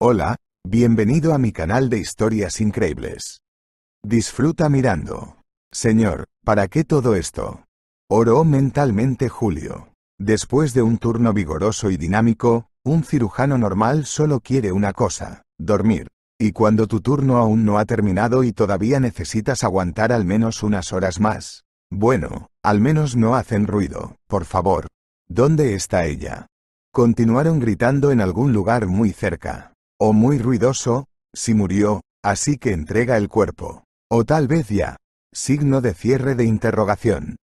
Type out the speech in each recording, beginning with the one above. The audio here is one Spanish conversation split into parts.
Hola, bienvenido a mi canal de historias increíbles. Disfruta mirando. Señor, ¿para qué todo esto? Oró mentalmente Julio. Después de un turno vigoroso y dinámico, un cirujano normal solo quiere una cosa, dormir. Y cuando tu turno aún no ha terminado y todavía necesitas aguantar al menos unas horas más. Bueno, al menos no hacen ruido, por favor. ¿Dónde está ella? Continuaron gritando en algún lugar muy cerca o muy ruidoso, si murió, así que entrega el cuerpo. O tal vez ya. Signo de cierre de interrogación.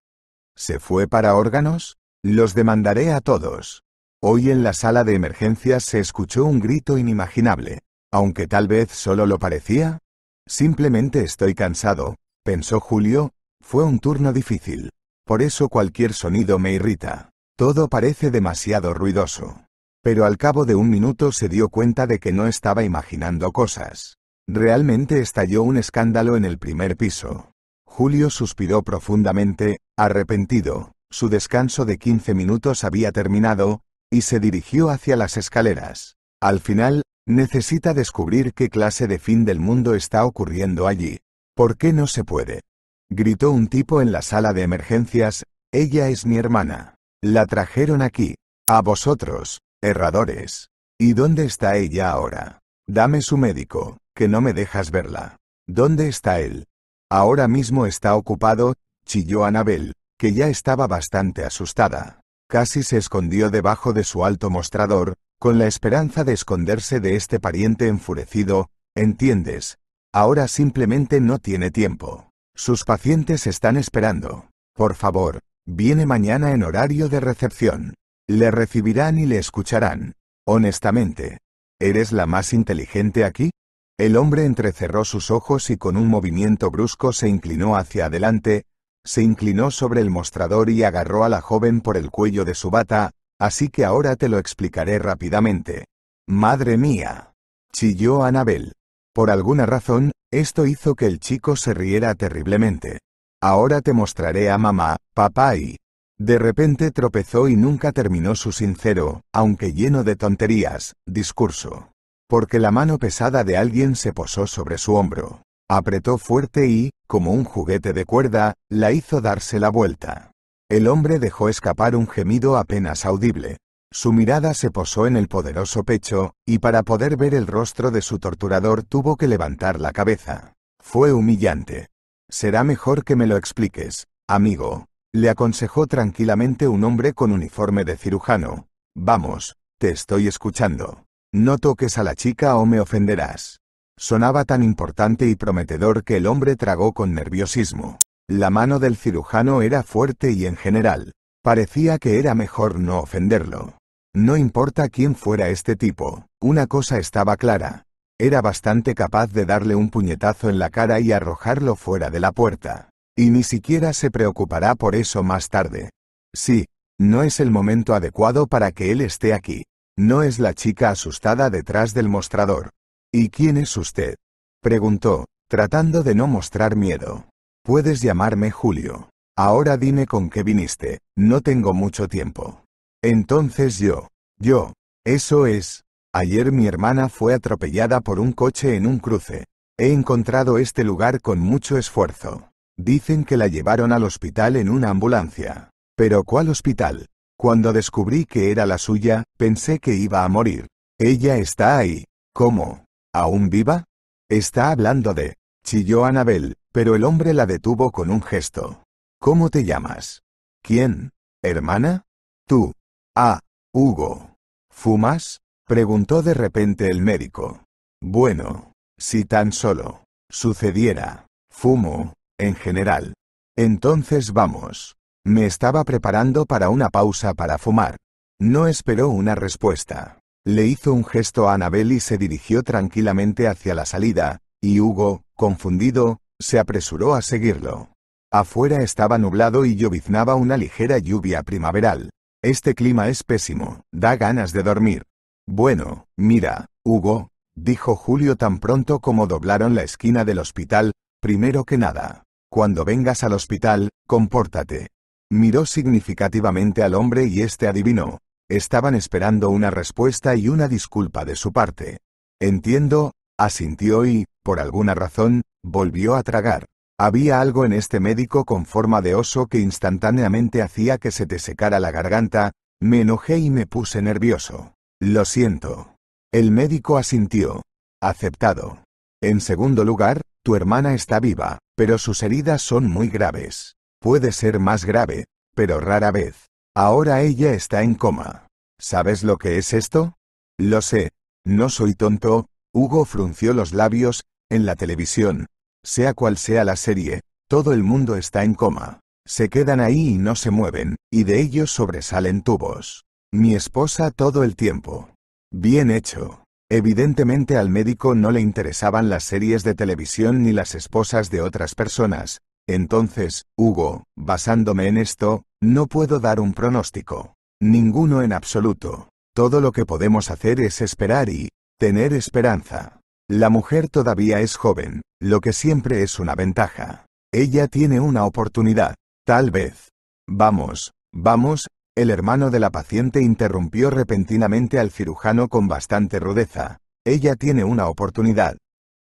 ¿Se fue para órganos? Los demandaré a todos. Hoy en la sala de emergencias se escuchó un grito inimaginable, aunque tal vez solo lo parecía. Simplemente estoy cansado, pensó Julio, fue un turno difícil. Por eso cualquier sonido me irrita. Todo parece demasiado ruidoso pero al cabo de un minuto se dio cuenta de que no estaba imaginando cosas. Realmente estalló un escándalo en el primer piso. Julio suspiró profundamente, arrepentido, su descanso de 15 minutos había terminado, y se dirigió hacia las escaleras. Al final, necesita descubrir qué clase de fin del mundo está ocurriendo allí. ¿Por qué no se puede? Gritó un tipo en la sala de emergencias, ella es mi hermana. La trajeron aquí. A vosotros, Erradores. ¿Y dónde está ella ahora? Dame su médico, que no me dejas verla. ¿Dónde está él? Ahora mismo está ocupado, chilló Anabel, que ya estaba bastante asustada. Casi se escondió debajo de su alto mostrador, con la esperanza de esconderse de este pariente enfurecido, ¿entiendes? Ahora simplemente no tiene tiempo. Sus pacientes están esperando. Por favor, viene mañana en horario de recepción. Le recibirán y le escucharán. Honestamente. ¿Eres la más inteligente aquí? El hombre entrecerró sus ojos y con un movimiento brusco se inclinó hacia adelante, se inclinó sobre el mostrador y agarró a la joven por el cuello de su bata, así que ahora te lo explicaré rápidamente. Madre mía. chilló Anabel. Por alguna razón, esto hizo que el chico se riera terriblemente. Ahora te mostraré a mamá, papá y... De repente tropezó y nunca terminó su sincero, aunque lleno de tonterías, discurso. Porque la mano pesada de alguien se posó sobre su hombro. Apretó fuerte y, como un juguete de cuerda, la hizo darse la vuelta. El hombre dejó escapar un gemido apenas audible. Su mirada se posó en el poderoso pecho, y para poder ver el rostro de su torturador tuvo que levantar la cabeza. Fue humillante. Será mejor que me lo expliques, amigo, le aconsejó tranquilamente un hombre con uniforme de cirujano. Vamos, te estoy escuchando. No toques a la chica o me ofenderás. Sonaba tan importante y prometedor que el hombre tragó con nerviosismo. La mano del cirujano era fuerte y en general, parecía que era mejor no ofenderlo. No importa quién fuera este tipo, una cosa estaba clara. Era bastante capaz de darle un puñetazo en la cara y arrojarlo fuera de la puerta. Y ni siquiera se preocupará por eso más tarde. Sí, no es el momento adecuado para que él esté aquí. No es la chica asustada detrás del mostrador. ¿Y quién es usted? Preguntó, tratando de no mostrar miedo. Puedes llamarme Julio. Ahora dime con qué viniste, no tengo mucho tiempo. Entonces yo, yo, eso es, ayer mi hermana fue atropellada por un coche en un cruce. He encontrado este lugar con mucho esfuerzo. Dicen que la llevaron al hospital en una ambulancia. Pero ¿cuál hospital? Cuando descubrí que era la suya, pensé que iba a morir. Ella está ahí. ¿Cómo? ¿Aún viva? Está hablando de. Chilló Anabel, pero el hombre la detuvo con un gesto. ¿Cómo te llamas? ¿Quién? ¿Hermana? Tú. Ah, Hugo. ¿Fumas? preguntó de repente el médico. Bueno, si tan solo sucediera. Fumo, en general. Entonces vamos. Me estaba preparando para una pausa para fumar. No esperó una respuesta. Le hizo un gesto a Anabel y se dirigió tranquilamente hacia la salida, y Hugo, confundido, se apresuró a seguirlo. Afuera estaba nublado y lloviznaba una ligera lluvia primaveral. Este clima es pésimo, da ganas de dormir. Bueno, mira, Hugo, dijo Julio tan pronto como doblaron la esquina del hospital, primero que nada. Cuando vengas al hospital, compórtate. Miró significativamente al hombre y este adivinó. Estaban esperando una respuesta y una disculpa de su parte. Entiendo, asintió y, por alguna razón, volvió a tragar. Había algo en este médico con forma de oso que instantáneamente hacía que se te secara la garganta, me enojé y me puse nervioso. Lo siento. El médico asintió. Aceptado. En segundo lugar, tu hermana está viva pero sus heridas son muy graves. Puede ser más grave, pero rara vez. Ahora ella está en coma. ¿Sabes lo que es esto? Lo sé, no soy tonto, Hugo frunció los labios, en la televisión. Sea cual sea la serie, todo el mundo está en coma. Se quedan ahí y no se mueven, y de ellos sobresalen tubos. Mi esposa todo el tiempo. Bien hecho. Evidentemente al médico no le interesaban las series de televisión ni las esposas de otras personas. Entonces, Hugo, basándome en esto, no puedo dar un pronóstico. Ninguno en absoluto. Todo lo que podemos hacer es esperar y tener esperanza. La mujer todavía es joven, lo que siempre es una ventaja. Ella tiene una oportunidad. Tal vez. Vamos, vamos, el hermano de la paciente interrumpió repentinamente al cirujano con bastante rudeza. Ella tiene una oportunidad.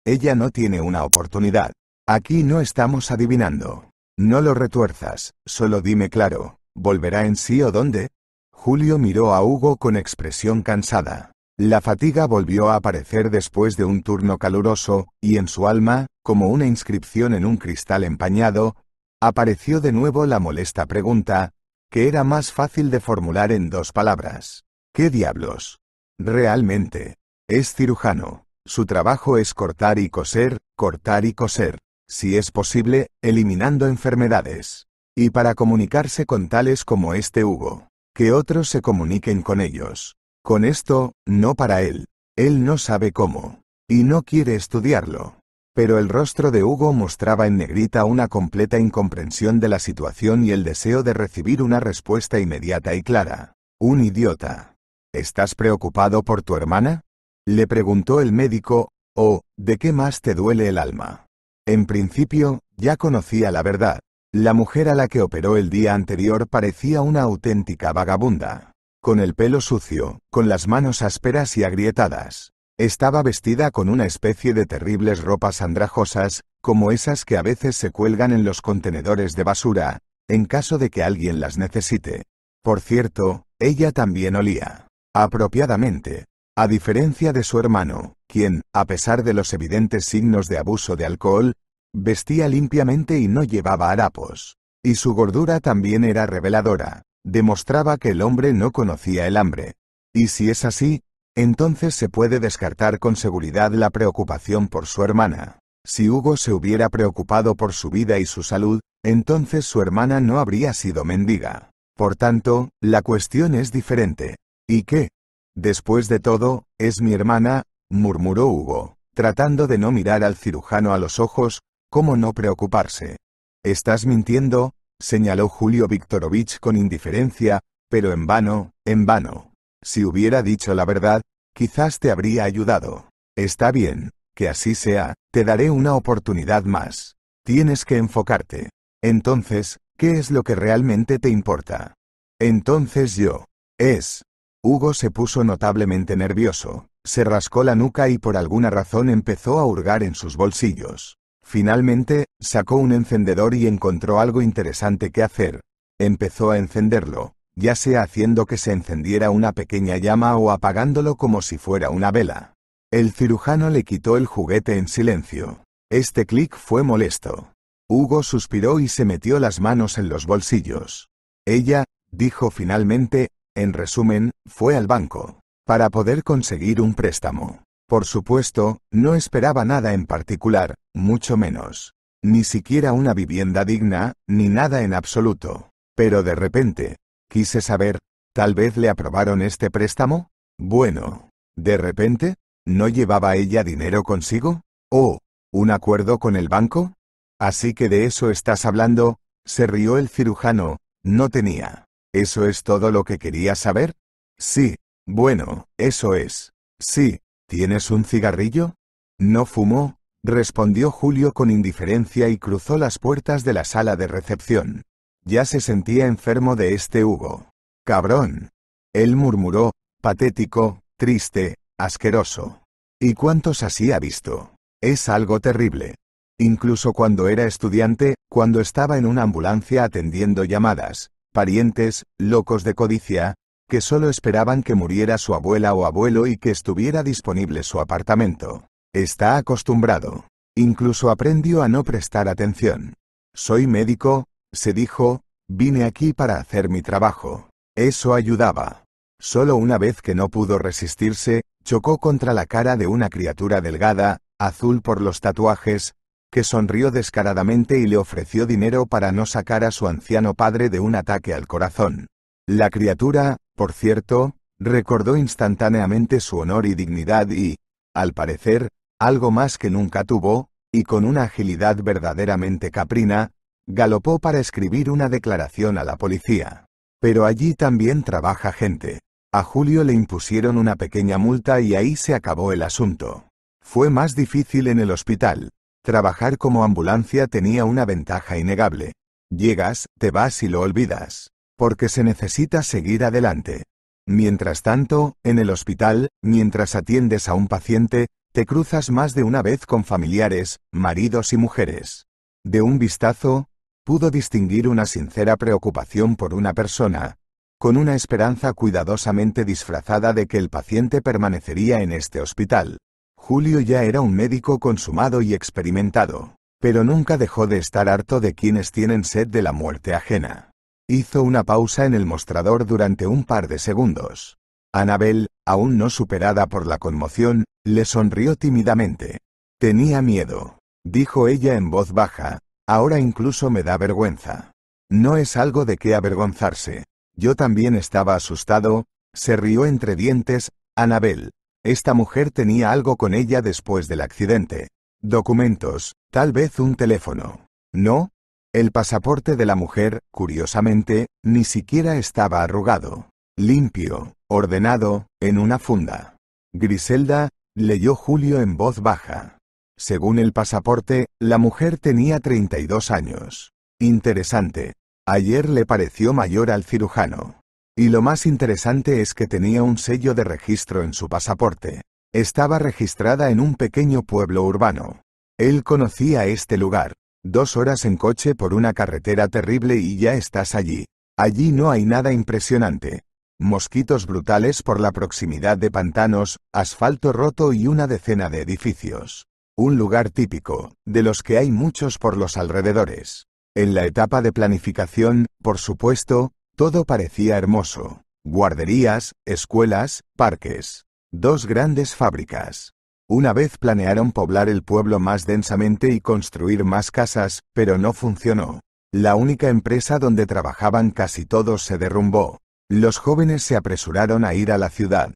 Ella no tiene una oportunidad. Aquí no estamos adivinando. No lo retuerzas, solo dime claro, ¿volverá en sí o dónde? Julio miró a Hugo con expresión cansada. La fatiga volvió a aparecer después de un turno caluroso, y en su alma, como una inscripción en un cristal empañado, apareció de nuevo la molesta pregunta, que era más fácil de formular en dos palabras. ¿Qué diablos? Realmente. Es cirujano. Su trabajo es cortar y coser, cortar y coser, si es posible, eliminando enfermedades. Y para comunicarse con tales como este Hugo. Que otros se comuniquen con ellos. Con esto, no para él. Él no sabe cómo. Y no quiere estudiarlo. Pero el rostro de Hugo mostraba en negrita una completa incomprensión de la situación y el deseo de recibir una respuesta inmediata y clara. Un idiota. ¿Estás preocupado por tu hermana? Le preguntó el médico, o, oh, ¿de qué más te duele el alma? En principio, ya conocía la verdad. La mujer a la que operó el día anterior parecía una auténtica vagabunda. Con el pelo sucio, con las manos ásperas y agrietadas, estaba vestida con una especie de terribles ropas andrajosas, como esas que a veces se cuelgan en los contenedores de basura, en caso de que alguien las necesite. Por cierto, ella también olía. Apropiadamente. A diferencia de su hermano, quien, a pesar de los evidentes signos de abuso de alcohol, vestía limpiamente y no llevaba harapos. Y su gordura también era reveladora, demostraba que el hombre no conocía el hambre. Y si es así, entonces se puede descartar con seguridad la preocupación por su hermana. Si Hugo se hubiera preocupado por su vida y su salud, entonces su hermana no habría sido mendiga. Por tanto, la cuestión es diferente. ¿Y qué? Después de todo, es mi hermana, murmuró Hugo, tratando de no mirar al cirujano a los ojos, ¿cómo no preocuparse? Estás mintiendo, señaló Julio Viktorovich con indiferencia, pero en vano, en vano. Si hubiera dicho la verdad, quizás te habría ayudado. Está bien, que así sea, te daré una oportunidad más. Tienes que enfocarte. Entonces, ¿qué es lo que realmente te importa? Entonces yo. Es. Hugo se puso notablemente nervioso, se rascó la nuca y por alguna razón empezó a hurgar en sus bolsillos. Finalmente, sacó un encendedor y encontró algo interesante que hacer. Empezó a encenderlo, ya sea haciendo que se encendiera una pequeña llama o apagándolo como si fuera una vela. El cirujano le quitó el juguete en silencio. Este clic fue molesto. Hugo suspiró y se metió las manos en los bolsillos. Ella, dijo finalmente, en resumen, fue al banco. Para poder conseguir un préstamo. Por supuesto, no esperaba nada en particular, mucho menos. Ni siquiera una vivienda digna, ni nada en absoluto. Pero de repente, Quise saber, ¿tal vez le aprobaron este préstamo? Bueno, de repente, ¿no llevaba ella dinero consigo? ¿O, un acuerdo con el banco? Así que de eso estás hablando, se rió el cirujano, no tenía. ¿Eso es todo lo que quería saber? Sí, bueno, eso es. Sí, ¿tienes un cigarrillo? No fumó, respondió Julio con indiferencia y cruzó las puertas de la sala de recepción. Ya se sentía enfermo de este Hugo. Cabrón. Él murmuró, patético, triste, asqueroso. ¿Y cuántos así ha visto? Es algo terrible. Incluso cuando era estudiante, cuando estaba en una ambulancia atendiendo llamadas, parientes, locos de codicia, que solo esperaban que muriera su abuela o abuelo y que estuviera disponible su apartamento. Está acostumbrado. Incluso aprendió a no prestar atención. Soy médico, se dijo, vine aquí para hacer mi trabajo. Eso ayudaba. Solo una vez que no pudo resistirse, chocó contra la cara de una criatura delgada, azul por los tatuajes, que sonrió descaradamente y le ofreció dinero para no sacar a su anciano padre de un ataque al corazón. La criatura, por cierto, recordó instantáneamente su honor y dignidad y, al parecer, algo más que nunca tuvo, y con una agilidad verdaderamente caprina, galopó para escribir una declaración a la policía. Pero allí también trabaja gente. A Julio le impusieron una pequeña multa y ahí se acabó el asunto. Fue más difícil en el hospital. Trabajar como ambulancia tenía una ventaja innegable. Llegas, te vas y lo olvidas. Porque se necesita seguir adelante. Mientras tanto, en el hospital, mientras atiendes a un paciente, te cruzas más de una vez con familiares, maridos y mujeres. De un vistazo, pudo distinguir una sincera preocupación por una persona, con una esperanza cuidadosamente disfrazada de que el paciente permanecería en este hospital. Julio ya era un médico consumado y experimentado, pero nunca dejó de estar harto de quienes tienen sed de la muerte ajena. Hizo una pausa en el mostrador durante un par de segundos. Anabel, aún no superada por la conmoción, le sonrió tímidamente. Tenía miedo, dijo ella en voz baja, Ahora incluso me da vergüenza. No es algo de qué avergonzarse. Yo también estaba asustado, se rió entre dientes, Anabel. Esta mujer tenía algo con ella después del accidente. Documentos, tal vez un teléfono. ¿No? El pasaporte de la mujer, curiosamente, ni siquiera estaba arrugado. Limpio, ordenado, en una funda. Griselda, leyó Julio en voz baja. Según el pasaporte, la mujer tenía 32 años. Interesante. Ayer le pareció mayor al cirujano. Y lo más interesante es que tenía un sello de registro en su pasaporte. Estaba registrada en un pequeño pueblo urbano. Él conocía este lugar. Dos horas en coche por una carretera terrible y ya estás allí. Allí no hay nada impresionante. Mosquitos brutales por la proximidad de pantanos, asfalto roto y una decena de edificios un lugar típico, de los que hay muchos por los alrededores. En la etapa de planificación, por supuesto, todo parecía hermoso. Guarderías, escuelas, parques. Dos grandes fábricas. Una vez planearon poblar el pueblo más densamente y construir más casas, pero no funcionó. La única empresa donde trabajaban casi todos se derrumbó. Los jóvenes se apresuraron a ir a la ciudad.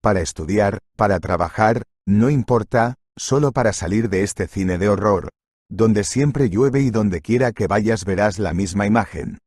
Para estudiar, para trabajar, no importa, solo para salir de este cine de horror, donde siempre llueve y donde quiera que vayas verás la misma imagen.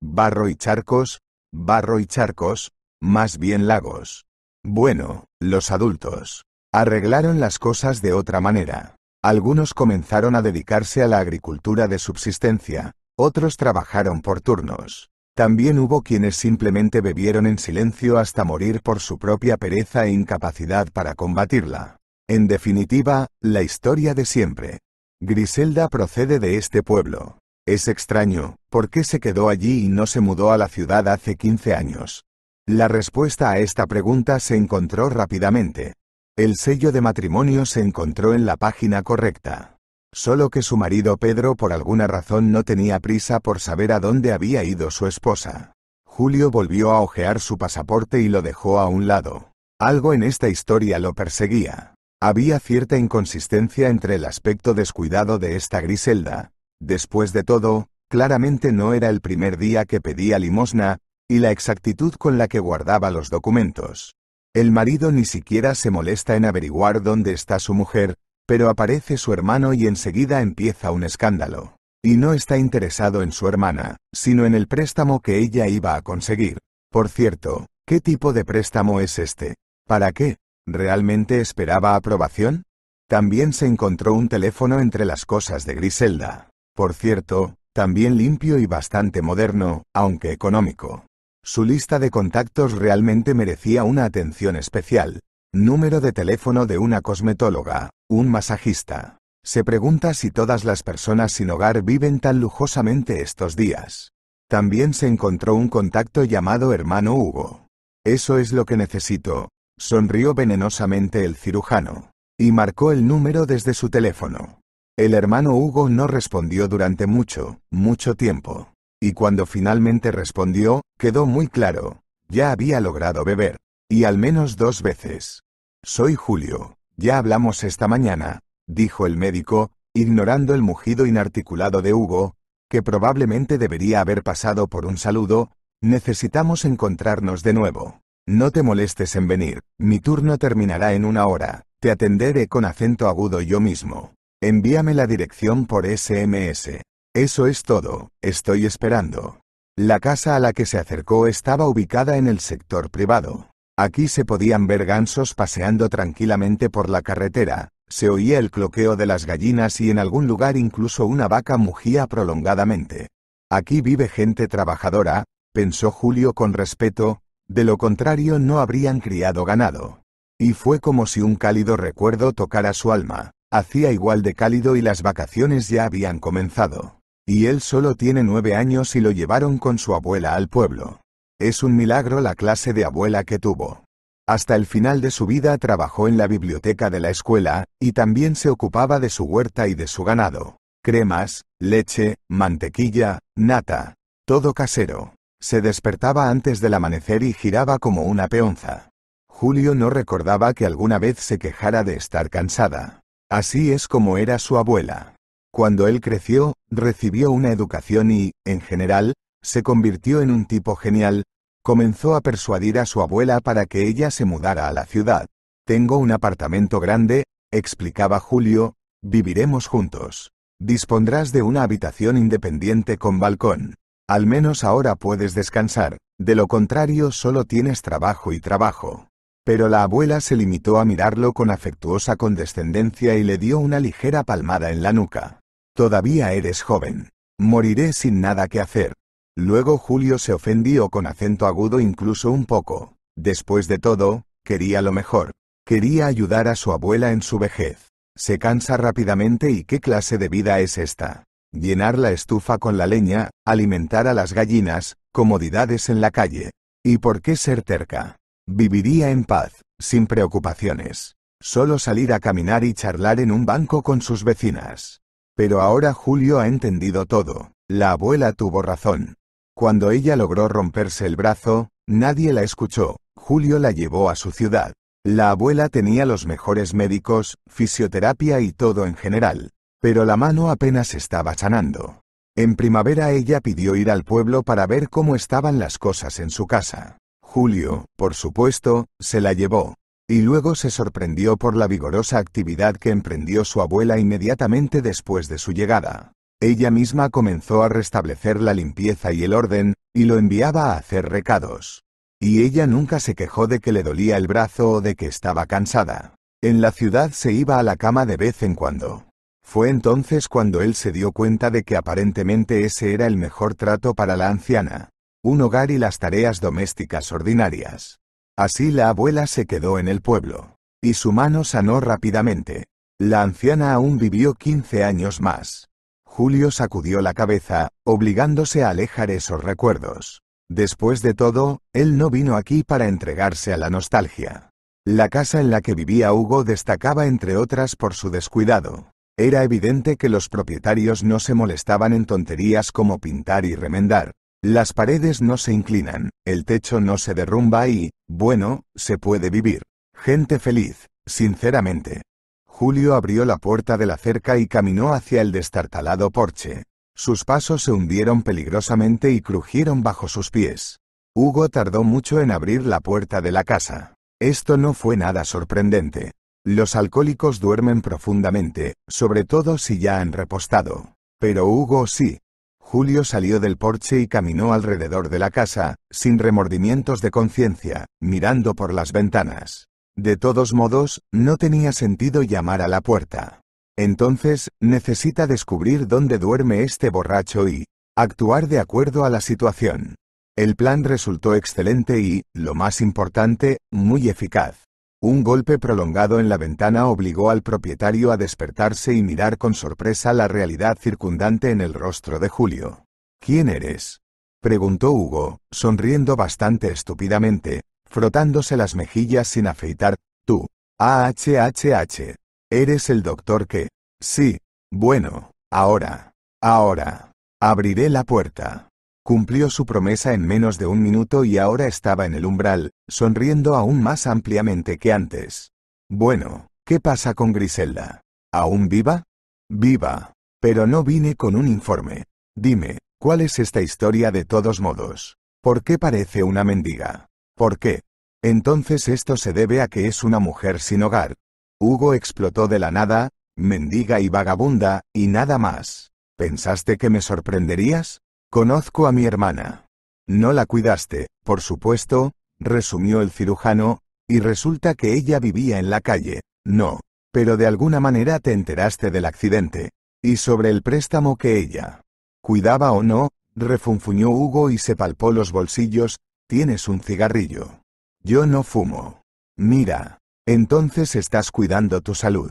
Barro y charcos, barro y charcos, más bien lagos. Bueno, los adultos arreglaron las cosas de otra manera. Algunos comenzaron a dedicarse a la agricultura de subsistencia, otros trabajaron por turnos. También hubo quienes simplemente bebieron en silencio hasta morir por su propia pereza e incapacidad para combatirla. En definitiva, la historia de siempre. Griselda procede de este pueblo. Es extraño, ¿por qué se quedó allí y no se mudó a la ciudad hace 15 años? La respuesta a esta pregunta se encontró rápidamente. El sello de matrimonio se encontró en la página correcta. Solo que su marido Pedro por alguna razón no tenía prisa por saber a dónde había ido su esposa. Julio volvió a ojear su pasaporte y lo dejó a un lado. Algo en esta historia lo perseguía. Había cierta inconsistencia entre el aspecto descuidado de esta Griselda, después de todo, claramente no era el primer día que pedía limosna, y la exactitud con la que guardaba los documentos. El marido ni siquiera se molesta en averiguar dónde está su mujer, pero aparece su hermano y enseguida empieza un escándalo. Y no está interesado en su hermana, sino en el préstamo que ella iba a conseguir. Por cierto, ¿qué tipo de préstamo es este? ¿Para qué? ¿Realmente esperaba aprobación? También se encontró un teléfono entre las cosas de Griselda. Por cierto, también limpio y bastante moderno, aunque económico. Su lista de contactos realmente merecía una atención especial. Número de teléfono de una cosmetóloga, un masajista. Se pregunta si todas las personas sin hogar viven tan lujosamente estos días. También se encontró un contacto llamado hermano Hugo. Eso es lo que necesito, sonrió venenosamente el cirujano, y marcó el número desde su teléfono. El hermano Hugo no respondió durante mucho, mucho tiempo, y cuando finalmente respondió, quedó muy claro, ya había logrado beber, y al menos dos veces. Soy Julio, ya hablamos esta mañana, dijo el médico, ignorando el mugido inarticulado de Hugo, que probablemente debería haber pasado por un saludo, necesitamos encontrarnos de nuevo. No te molestes en venir, mi turno terminará en una hora, te atenderé con acento agudo yo mismo. Envíame la dirección por SMS. Eso es todo, estoy esperando. La casa a la que se acercó estaba ubicada en el sector privado. Aquí se podían ver gansos paseando tranquilamente por la carretera, se oía el cloqueo de las gallinas y en algún lugar incluso una vaca mugía prolongadamente. Aquí vive gente trabajadora, pensó Julio con respeto, de lo contrario no habrían criado ganado. Y fue como si un cálido recuerdo tocara su alma, hacía igual de cálido y las vacaciones ya habían comenzado. Y él solo tiene nueve años y lo llevaron con su abuela al pueblo. Es un milagro la clase de abuela que tuvo. Hasta el final de su vida trabajó en la biblioteca de la escuela, y también se ocupaba de su huerta y de su ganado. Cremas, leche, mantequilla, nata. Todo casero. Se despertaba antes del amanecer y giraba como una peonza. Julio no recordaba que alguna vez se quejara de estar cansada. Así es como era su abuela. Cuando él creció, recibió una educación y, en general, se convirtió en un tipo genial, comenzó a persuadir a su abuela para que ella se mudara a la ciudad. Tengo un apartamento grande, explicaba Julio, viviremos juntos. Dispondrás de una habitación independiente con balcón. Al menos ahora puedes descansar, de lo contrario solo tienes trabajo y trabajo. Pero la abuela se limitó a mirarlo con afectuosa condescendencia y le dio una ligera palmada en la nuca. Todavía eres joven. Moriré sin nada que hacer. Luego Julio se ofendió con acento agudo incluso un poco. Después de todo, quería lo mejor. Quería ayudar a su abuela en su vejez. Se cansa rápidamente y qué clase de vida es esta llenar la estufa con la leña, alimentar a las gallinas, comodidades en la calle. ¿Y por qué ser terca? Viviría en paz, sin preocupaciones. Solo salir a caminar y charlar en un banco con sus vecinas. Pero ahora Julio ha entendido todo. La abuela tuvo razón. Cuando ella logró romperse el brazo, nadie la escuchó. Julio la llevó a su ciudad. La abuela tenía los mejores médicos, fisioterapia y todo en general. Pero la mano apenas estaba sanando. En primavera ella pidió ir al pueblo para ver cómo estaban las cosas en su casa. Julio, por supuesto, se la llevó. Y luego se sorprendió por la vigorosa actividad que emprendió su abuela inmediatamente después de su llegada. Ella misma comenzó a restablecer la limpieza y el orden, y lo enviaba a hacer recados. Y ella nunca se quejó de que le dolía el brazo o de que estaba cansada. En la ciudad se iba a la cama de vez en cuando. Fue entonces cuando él se dio cuenta de que aparentemente ese era el mejor trato para la anciana, un hogar y las tareas domésticas ordinarias. Así la abuela se quedó en el pueblo, y su mano sanó rápidamente. La anciana aún vivió 15 años más. Julio sacudió la cabeza, obligándose a alejar esos recuerdos. Después de todo, él no vino aquí para entregarse a la nostalgia. La casa en la que vivía Hugo destacaba entre otras por su descuidado, era evidente que los propietarios no se molestaban en tonterías como pintar y remendar. Las paredes no se inclinan, el techo no se derrumba y, bueno, se puede vivir. Gente feliz, sinceramente. Julio abrió la puerta de la cerca y caminó hacia el destartalado porche. Sus pasos se hundieron peligrosamente y crujieron bajo sus pies. Hugo tardó mucho en abrir la puerta de la casa. Esto no fue nada sorprendente. Los alcohólicos duermen profundamente, sobre todo si ya han repostado. Pero Hugo sí. Julio salió del porche y caminó alrededor de la casa, sin remordimientos de conciencia, mirando por las ventanas. De todos modos, no tenía sentido llamar a la puerta. Entonces, necesita descubrir dónde duerme este borracho y actuar de acuerdo a la situación. El plan resultó excelente y, lo más importante, muy eficaz. Un golpe prolongado en la ventana obligó al propietario a despertarse y mirar con sorpresa la realidad circundante en el rostro de Julio. ¿Quién eres? preguntó Hugo, sonriendo bastante estúpidamente, frotándose las mejillas sin afeitar. Tú. AHHH. Eres el doctor que. Sí. Bueno. Ahora. Ahora. Abriré la puerta. Cumplió su promesa en menos de un minuto y ahora estaba en el umbral, sonriendo aún más ampliamente que antes. Bueno, ¿qué pasa con Griselda? ¿Aún viva? Viva. Pero no vine con un informe. Dime, ¿cuál es esta historia de todos modos? ¿Por qué parece una mendiga? ¿Por qué? Entonces esto se debe a que es una mujer sin hogar. Hugo explotó de la nada, mendiga y vagabunda, y nada más. ¿Pensaste que me sorprenderías? Conozco a mi hermana. No la cuidaste, por supuesto, resumió el cirujano, y resulta que ella vivía en la calle, no, pero de alguna manera te enteraste del accidente. Y sobre el préstamo que ella cuidaba o no, refunfuñó Hugo y se palpó los bolsillos, tienes un cigarrillo. Yo no fumo. Mira, entonces estás cuidando tu salud.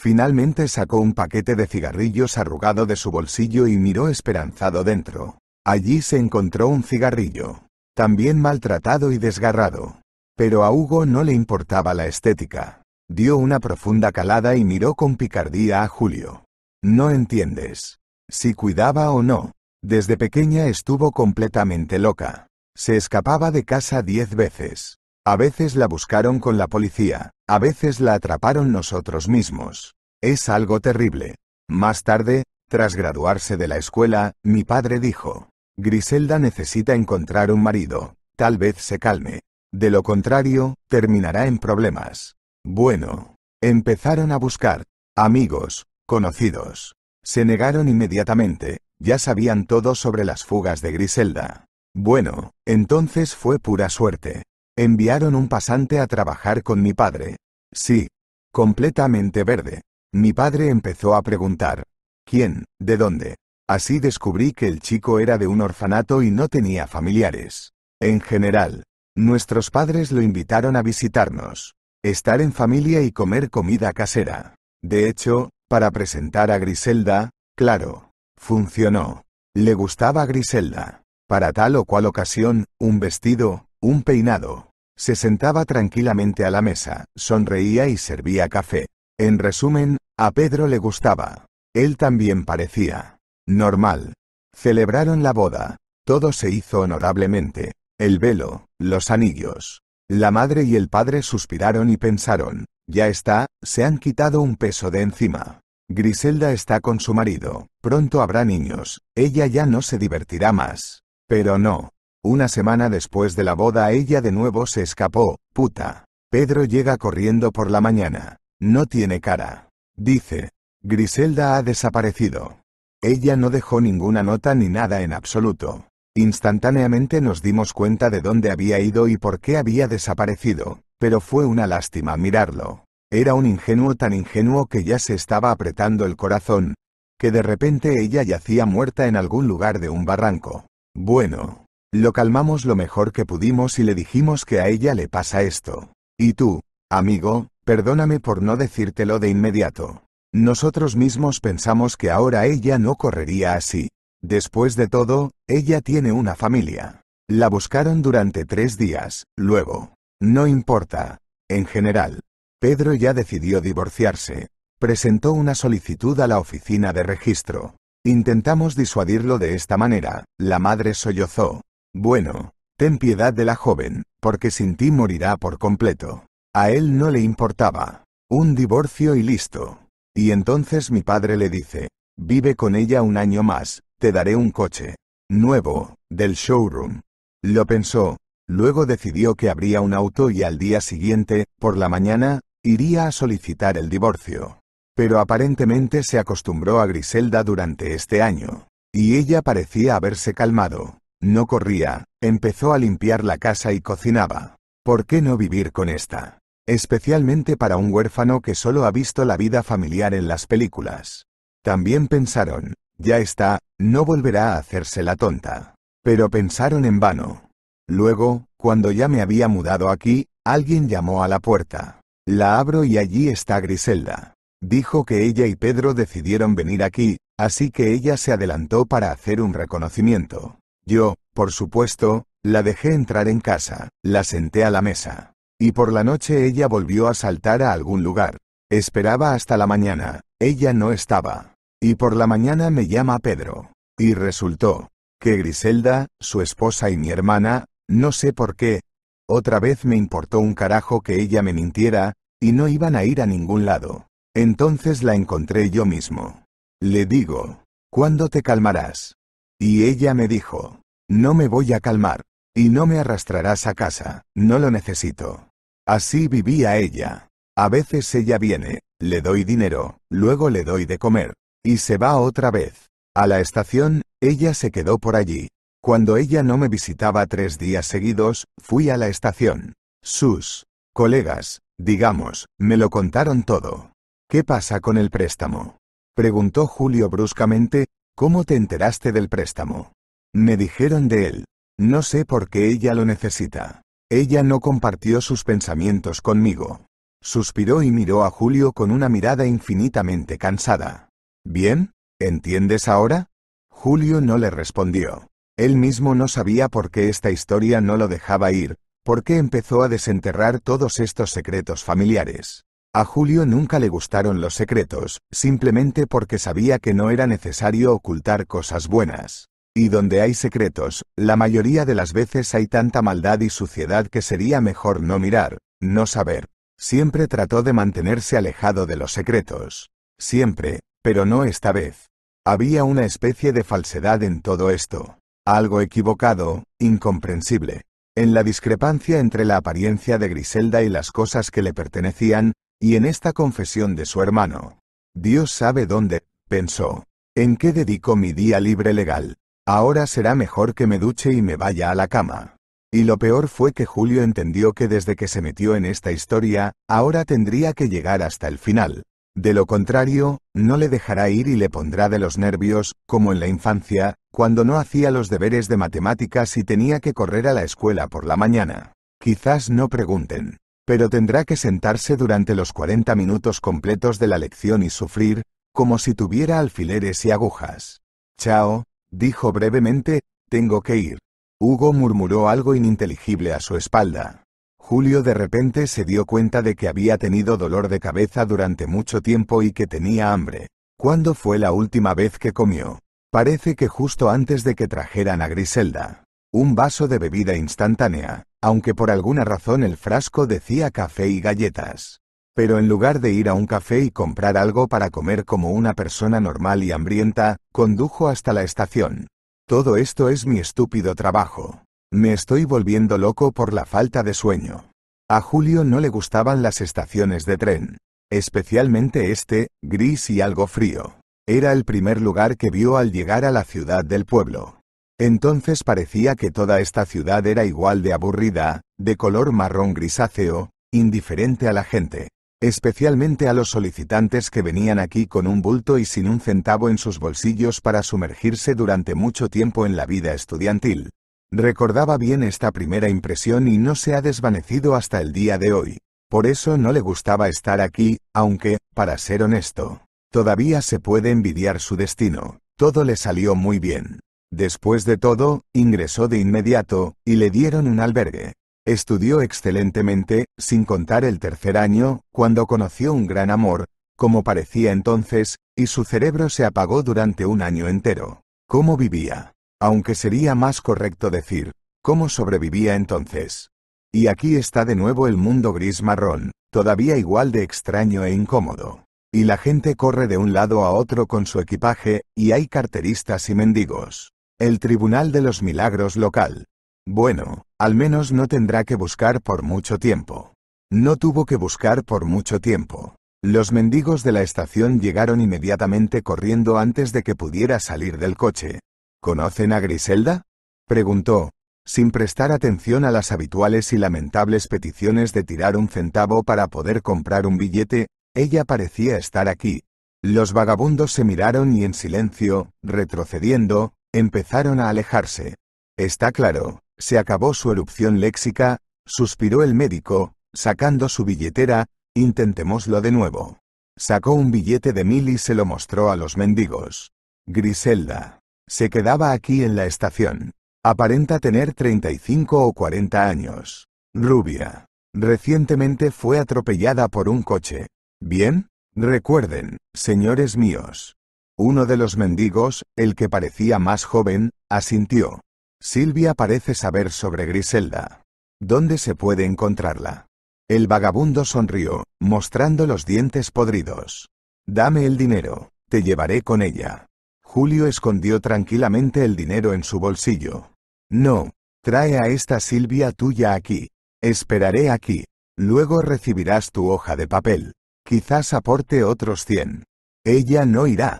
Finalmente sacó un paquete de cigarrillos arrugado de su bolsillo y miró esperanzado dentro. Allí se encontró un cigarrillo, también maltratado y desgarrado. Pero a Hugo no le importaba la estética. Dio una profunda calada y miró con picardía a Julio. No entiendes. Si cuidaba o no. Desde pequeña estuvo completamente loca. Se escapaba de casa diez veces. A veces la buscaron con la policía, a veces la atraparon nosotros mismos. Es algo terrible. Más tarde, tras graduarse de la escuela, mi padre dijo, Griselda necesita encontrar un marido, tal vez se calme. De lo contrario, terminará en problemas. Bueno, empezaron a buscar, amigos, conocidos. Se negaron inmediatamente, ya sabían todo sobre las fugas de Griselda. Bueno, entonces fue pura suerte. Enviaron un pasante a trabajar con mi padre. Sí. Completamente verde. Mi padre empezó a preguntar. ¿Quién? ¿De dónde? Así descubrí que el chico era de un orfanato y no tenía familiares. En general, nuestros padres lo invitaron a visitarnos, estar en familia y comer comida casera. De hecho, para presentar a Griselda, claro, funcionó. Le gustaba a Griselda. Para tal o cual ocasión, un vestido, un peinado, se sentaba tranquilamente a la mesa, sonreía y servía café. En resumen, a Pedro le gustaba. Él también parecía. Normal. Celebraron la boda. Todo se hizo honorablemente. El velo, los anillos. La madre y el padre suspiraron y pensaron, ya está, se han quitado un peso de encima. Griselda está con su marido, pronto habrá niños, ella ya no se divertirá más. Pero no, una semana después de la boda ella de nuevo se escapó, puta. Pedro llega corriendo por la mañana. No tiene cara. Dice. Griselda ha desaparecido. Ella no dejó ninguna nota ni nada en absoluto. Instantáneamente nos dimos cuenta de dónde había ido y por qué había desaparecido, pero fue una lástima mirarlo. Era un ingenuo tan ingenuo que ya se estaba apretando el corazón, que de repente ella yacía muerta en algún lugar de un barranco. Bueno, lo calmamos lo mejor que pudimos y le dijimos que a ella le pasa esto. Y tú, amigo, perdóname por no decírtelo de inmediato. Nosotros mismos pensamos que ahora ella no correría así. Después de todo, ella tiene una familia. La buscaron durante tres días, luego. No importa. En general, Pedro ya decidió divorciarse. Presentó una solicitud a la oficina de registro. Intentamos disuadirlo de esta manera, la madre sollozó, bueno, ten piedad de la joven, porque sin ti morirá por completo. A él no le importaba. Un divorcio y listo. Y entonces mi padre le dice, vive con ella un año más, te daré un coche. Nuevo, del showroom. Lo pensó, luego decidió que habría un auto y al día siguiente, por la mañana, iría a solicitar el divorcio. Pero aparentemente se acostumbró a Griselda durante este año. Y ella parecía haberse calmado. No corría, empezó a limpiar la casa y cocinaba. ¿Por qué no vivir con esta? Especialmente para un huérfano que solo ha visto la vida familiar en las películas. También pensaron, ya está, no volverá a hacerse la tonta. Pero pensaron en vano. Luego, cuando ya me había mudado aquí, alguien llamó a la puerta. La abro y allí está Griselda. Dijo que ella y Pedro decidieron venir aquí, así que ella se adelantó para hacer un reconocimiento. Yo, por supuesto, la dejé entrar en casa, la senté a la mesa. Y por la noche ella volvió a saltar a algún lugar. Esperaba hasta la mañana, ella no estaba. Y por la mañana me llama Pedro. Y resultó que Griselda, su esposa y mi hermana, no sé por qué, otra vez me importó un carajo que ella me mintiera, y no iban a ir a ningún lado. Entonces la encontré yo mismo. Le digo, ¿cuándo te calmarás? Y ella me dijo, no me voy a calmar, y no me arrastrarás a casa, no lo necesito. Así vivía ella. A veces ella viene, le doy dinero, luego le doy de comer, y se va otra vez. A la estación, ella se quedó por allí. Cuando ella no me visitaba tres días seguidos, fui a la estación. Sus colegas, digamos, me lo contaron todo. ¿Qué pasa con el préstamo? Preguntó Julio bruscamente, ¿Cómo te enteraste del préstamo? Me dijeron de él. No sé por qué ella lo necesita. Ella no compartió sus pensamientos conmigo. Suspiró y miró a Julio con una mirada infinitamente cansada. Bien, ¿entiendes ahora? Julio no le respondió. Él mismo no sabía por qué esta historia no lo dejaba ir, por qué empezó a desenterrar todos estos secretos familiares. A Julio nunca le gustaron los secretos, simplemente porque sabía que no era necesario ocultar cosas buenas. Y donde hay secretos, la mayoría de las veces hay tanta maldad y suciedad que sería mejor no mirar, no saber. Siempre trató de mantenerse alejado de los secretos. Siempre, pero no esta vez. Había una especie de falsedad en todo esto. Algo equivocado, incomprensible. En la discrepancia entre la apariencia de Griselda y las cosas que le pertenecían, y en esta confesión de su hermano. Dios sabe dónde, pensó. ¿En qué dedico mi día libre legal? Ahora será mejor que me duche y me vaya a la cama. Y lo peor fue que Julio entendió que desde que se metió en esta historia, ahora tendría que llegar hasta el final. De lo contrario, no le dejará ir y le pondrá de los nervios, como en la infancia, cuando no hacía los deberes de matemáticas y tenía que correr a la escuela por la mañana. Quizás no pregunten pero tendrá que sentarse durante los 40 minutos completos de la lección y sufrir, como si tuviera alfileres y agujas. Chao, dijo brevemente, tengo que ir. Hugo murmuró algo ininteligible a su espalda. Julio de repente se dio cuenta de que había tenido dolor de cabeza durante mucho tiempo y que tenía hambre. ¿Cuándo fue la última vez que comió? Parece que justo antes de que trajeran a Griselda un vaso de bebida instantánea, aunque por alguna razón el frasco decía café y galletas. Pero en lugar de ir a un café y comprar algo para comer como una persona normal y hambrienta, condujo hasta la estación. Todo esto es mi estúpido trabajo. Me estoy volviendo loco por la falta de sueño. A Julio no le gustaban las estaciones de tren. Especialmente este, gris y algo frío. Era el primer lugar que vio al llegar a la ciudad del pueblo. Entonces parecía que toda esta ciudad era igual de aburrida, de color marrón grisáceo, indiferente a la gente, especialmente a los solicitantes que venían aquí con un bulto y sin un centavo en sus bolsillos para sumergirse durante mucho tiempo en la vida estudiantil. Recordaba bien esta primera impresión y no se ha desvanecido hasta el día de hoy. Por eso no le gustaba estar aquí, aunque, para ser honesto, todavía se puede envidiar su destino, todo le salió muy bien. Después de todo, ingresó de inmediato, y le dieron un albergue. Estudió excelentemente, sin contar el tercer año, cuando conoció un gran amor, como parecía entonces, y su cerebro se apagó durante un año entero. ¿Cómo vivía? Aunque sería más correcto decir, ¿cómo sobrevivía entonces? Y aquí está de nuevo el mundo gris marrón, todavía igual de extraño e incómodo. Y la gente corre de un lado a otro con su equipaje, y hay carteristas y mendigos. El Tribunal de los Milagros local. Bueno, al menos no tendrá que buscar por mucho tiempo. No tuvo que buscar por mucho tiempo. Los mendigos de la estación llegaron inmediatamente corriendo antes de que pudiera salir del coche. ¿Conocen a Griselda? preguntó, sin prestar atención a las habituales y lamentables peticiones de tirar un centavo para poder comprar un billete, ella parecía estar aquí. Los vagabundos se miraron y en silencio, retrocediendo, Empezaron a alejarse. Está claro, se acabó su erupción léxica, suspiró el médico, sacando su billetera, intentémoslo de nuevo. Sacó un billete de mil y se lo mostró a los mendigos. Griselda. Se quedaba aquí en la estación. Aparenta tener 35 o 40 años. Rubia. Recientemente fue atropellada por un coche. Bien, recuerden, señores míos, uno de los mendigos, el que parecía más joven, asintió. Silvia parece saber sobre Griselda. ¿Dónde se puede encontrarla? El vagabundo sonrió, mostrando los dientes podridos. Dame el dinero, te llevaré con ella. Julio escondió tranquilamente el dinero en su bolsillo. No, trae a esta Silvia tuya aquí. Esperaré aquí. Luego recibirás tu hoja de papel. Quizás aporte otros cien. Ella no irá.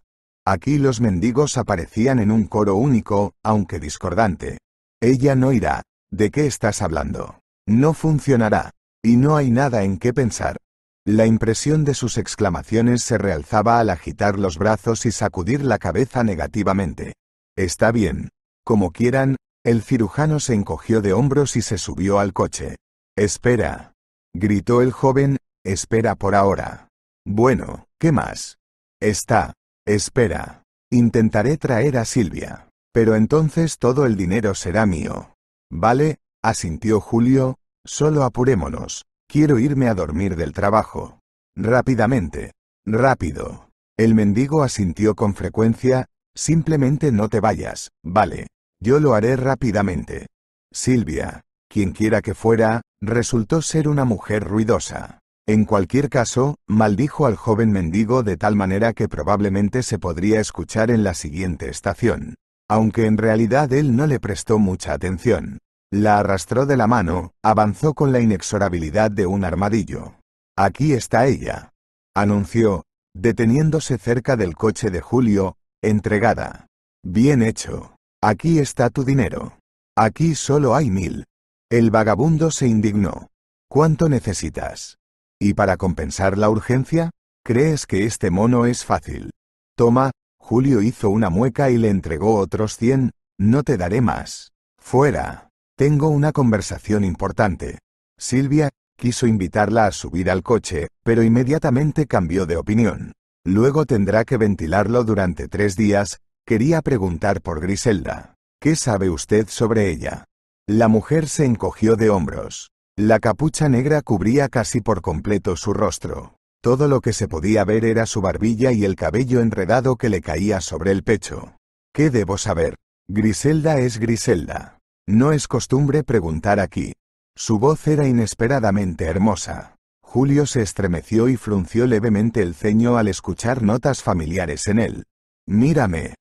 Aquí los mendigos aparecían en un coro único, aunque discordante. Ella no irá. ¿De qué estás hablando? No funcionará. Y no hay nada en qué pensar. La impresión de sus exclamaciones se realzaba al agitar los brazos y sacudir la cabeza negativamente. Está bien. Como quieran, el cirujano se encogió de hombros y se subió al coche. Espera. Gritó el joven, espera por ahora. Bueno, ¿qué más? Está, Espera. Intentaré traer a Silvia. Pero entonces todo el dinero será mío. Vale, asintió Julio, solo apurémonos. Quiero irme a dormir del trabajo. Rápidamente. Rápido. El mendigo asintió con frecuencia, simplemente no te vayas, vale. Yo lo haré rápidamente. Silvia, quien quiera que fuera, resultó ser una mujer ruidosa. En cualquier caso, maldijo al joven mendigo de tal manera que probablemente se podría escuchar en la siguiente estación. Aunque en realidad él no le prestó mucha atención. La arrastró de la mano, avanzó con la inexorabilidad de un armadillo. Aquí está ella. Anunció, deteniéndose cerca del coche de Julio, entregada. Bien hecho. Aquí está tu dinero. Aquí solo hay mil. El vagabundo se indignó. ¿Cuánto necesitas? Y para compensar la urgencia, ¿crees que este mono es fácil? Toma, Julio hizo una mueca y le entregó otros 100, no te daré más. Fuera. Tengo una conversación importante. Silvia, quiso invitarla a subir al coche, pero inmediatamente cambió de opinión. Luego tendrá que ventilarlo durante tres días, quería preguntar por Griselda. ¿Qué sabe usted sobre ella? La mujer se encogió de hombros. La capucha negra cubría casi por completo su rostro. Todo lo que se podía ver era su barbilla y el cabello enredado que le caía sobre el pecho. ¿Qué debo saber? Griselda es Griselda. No es costumbre preguntar aquí. Su voz era inesperadamente hermosa. Julio se estremeció y frunció levemente el ceño al escuchar notas familiares en él. Mírame.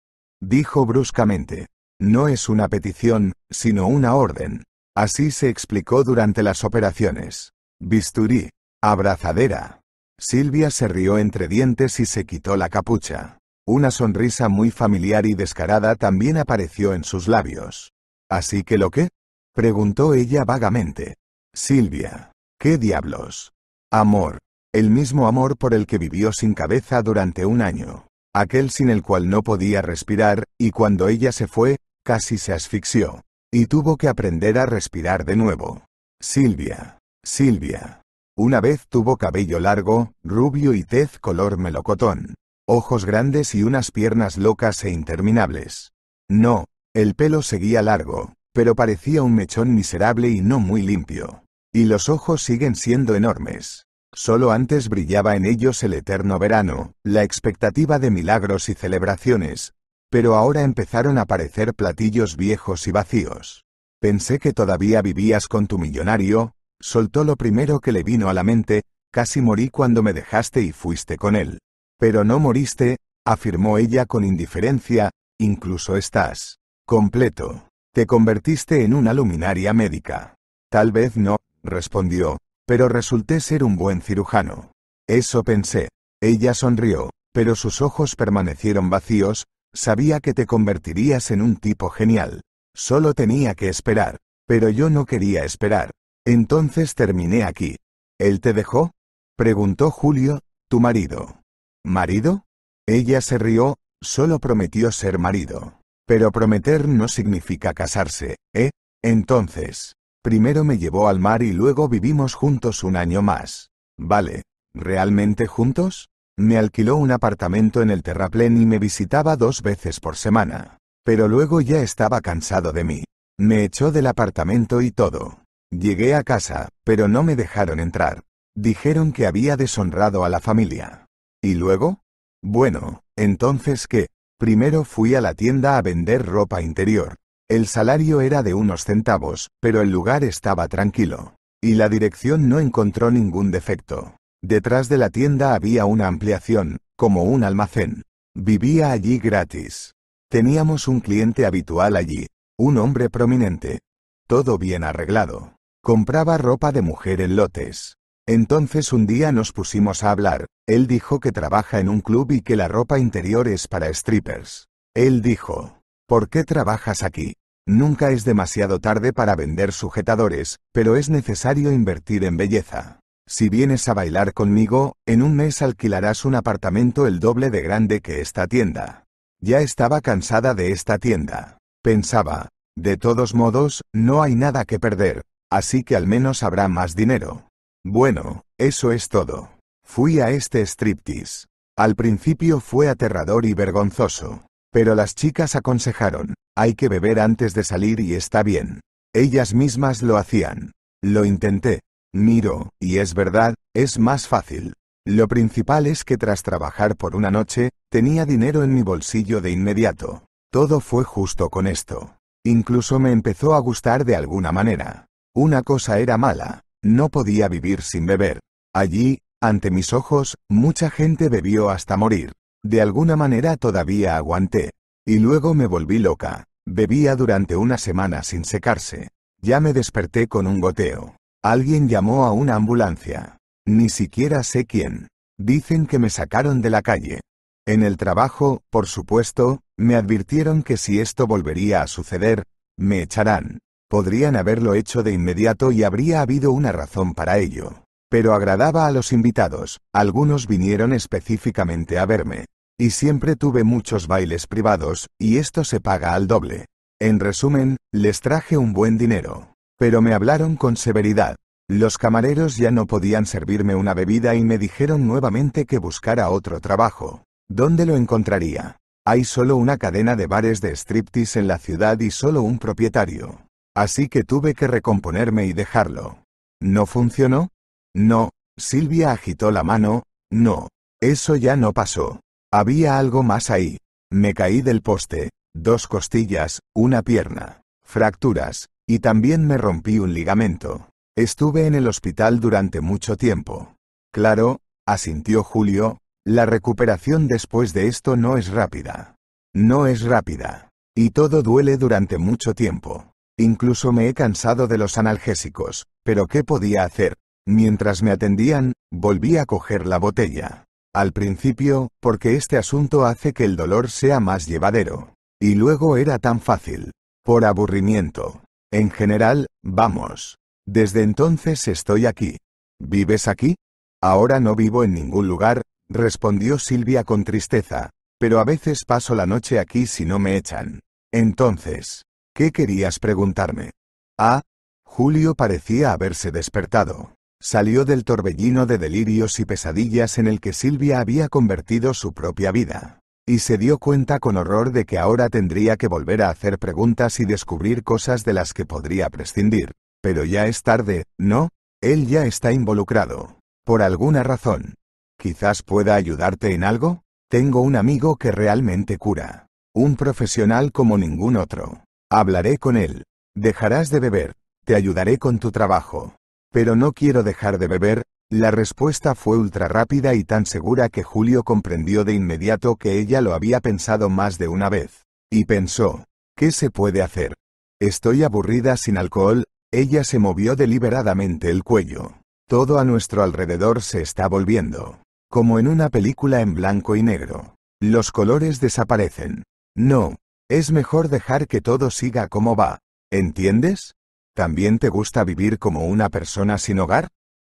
Dijo bruscamente. No es una petición, sino una orden. Así se explicó durante las operaciones. Bisturí. Abrazadera. Silvia se rió entre dientes y se quitó la capucha. Una sonrisa muy familiar y descarada también apareció en sus labios. ¿Así que lo qué? preguntó ella vagamente. Silvia. ¿Qué diablos? Amor. El mismo amor por el que vivió sin cabeza durante un año. Aquel sin el cual no podía respirar, y cuando ella se fue, casi se asfixió y tuvo que aprender a respirar de nuevo. Silvia. Silvia. Una vez tuvo cabello largo, rubio y tez color melocotón. Ojos grandes y unas piernas locas e interminables. No, el pelo seguía largo, pero parecía un mechón miserable y no muy limpio. Y los ojos siguen siendo enormes. Solo antes brillaba en ellos el eterno verano, la expectativa de milagros y celebraciones, pero ahora empezaron a aparecer platillos viejos y vacíos. Pensé que todavía vivías con tu millonario, soltó lo primero que le vino a la mente, casi morí cuando me dejaste y fuiste con él. Pero no moriste, afirmó ella con indiferencia, incluso estás completo. Te convertiste en una luminaria médica. Tal vez no, respondió, pero resulté ser un buen cirujano. Eso pensé. Ella sonrió, pero sus ojos permanecieron vacíos, Sabía que te convertirías en un tipo genial. Solo tenía que esperar. Pero yo no quería esperar. Entonces terminé aquí. ¿Él te dejó? Preguntó Julio, tu marido. ¿Marido? Ella se rió, solo prometió ser marido. Pero prometer no significa casarse, ¿eh? Entonces, primero me llevó al mar y luego vivimos juntos un año más. ¿Vale? ¿Realmente juntos? Me alquiló un apartamento en el terraplén y me visitaba dos veces por semana. Pero luego ya estaba cansado de mí. Me echó del apartamento y todo. Llegué a casa, pero no me dejaron entrar. Dijeron que había deshonrado a la familia. ¿Y luego? Bueno, entonces qué. Primero fui a la tienda a vender ropa interior. El salario era de unos centavos, pero el lugar estaba tranquilo. Y la dirección no encontró ningún defecto. Detrás de la tienda había una ampliación, como un almacén. Vivía allí gratis. Teníamos un cliente habitual allí, un hombre prominente. Todo bien arreglado. Compraba ropa de mujer en lotes. Entonces un día nos pusimos a hablar, él dijo que trabaja en un club y que la ropa interior es para strippers. Él dijo, ¿por qué trabajas aquí? Nunca es demasiado tarde para vender sujetadores, pero es necesario invertir en belleza. Si vienes a bailar conmigo, en un mes alquilarás un apartamento el doble de grande que esta tienda. Ya estaba cansada de esta tienda. Pensaba, de todos modos, no hay nada que perder, así que al menos habrá más dinero. Bueno, eso es todo. Fui a este striptease. Al principio fue aterrador y vergonzoso, pero las chicas aconsejaron, hay que beber antes de salir y está bien. Ellas mismas lo hacían. Lo intenté, Miro, y es verdad, es más fácil. Lo principal es que tras trabajar por una noche, tenía dinero en mi bolsillo de inmediato. Todo fue justo con esto. Incluso me empezó a gustar de alguna manera. Una cosa era mala, no podía vivir sin beber. Allí, ante mis ojos, mucha gente bebió hasta morir. De alguna manera todavía aguanté. Y luego me volví loca. Bebía durante una semana sin secarse. Ya me desperté con un goteo. Alguien llamó a una ambulancia. Ni siquiera sé quién. Dicen que me sacaron de la calle. En el trabajo, por supuesto, me advirtieron que si esto volvería a suceder, me echarán. Podrían haberlo hecho de inmediato y habría habido una razón para ello. Pero agradaba a los invitados, algunos vinieron específicamente a verme. Y siempre tuve muchos bailes privados, y esto se paga al doble. En resumen, les traje un buen dinero. Pero me hablaron con severidad. Los camareros ya no podían servirme una bebida y me dijeron nuevamente que buscara otro trabajo. ¿Dónde lo encontraría? Hay solo una cadena de bares de striptease en la ciudad y solo un propietario. Así que tuve que recomponerme y dejarlo. ¿No funcionó? No, Silvia agitó la mano, no, eso ya no pasó. Había algo más ahí. Me caí del poste, dos costillas, una pierna, fracturas, y también me rompí un ligamento. Estuve en el hospital durante mucho tiempo. Claro, asintió Julio, la recuperación después de esto no es rápida. No es rápida. Y todo duele durante mucho tiempo. Incluso me he cansado de los analgésicos, pero ¿qué podía hacer? Mientras me atendían, volví a coger la botella. Al principio, porque este asunto hace que el dolor sea más llevadero. Y luego era tan fácil. Por aburrimiento. En general, vamos. Desde entonces estoy aquí. ¿Vives aquí? Ahora no vivo en ningún lugar, respondió Silvia con tristeza. Pero a veces paso la noche aquí si no me echan. Entonces, ¿qué querías preguntarme? Ah, Julio parecía haberse despertado. Salió del torbellino de delirios y pesadillas en el que Silvia había convertido su propia vida y se dio cuenta con horror de que ahora tendría que volver a hacer preguntas y descubrir cosas de las que podría prescindir. Pero ya es tarde, ¿no? Él ya está involucrado. Por alguna razón. Quizás pueda ayudarte en algo. Tengo un amigo que realmente cura. Un profesional como ningún otro. Hablaré con él. Dejarás de beber. Te ayudaré con tu trabajo. Pero no quiero dejar de beber, la respuesta fue ultra rápida y tan segura que Julio comprendió de inmediato que ella lo había pensado más de una vez. Y pensó, ¿qué se puede hacer? Estoy aburrida sin alcohol, ella se movió deliberadamente el cuello. Todo a nuestro alrededor se está volviendo. Como en una película en blanco y negro. Los colores desaparecen. No, es mejor dejar que todo siga como va. ¿Entiendes? ¿También te gusta vivir como una persona sin hogar?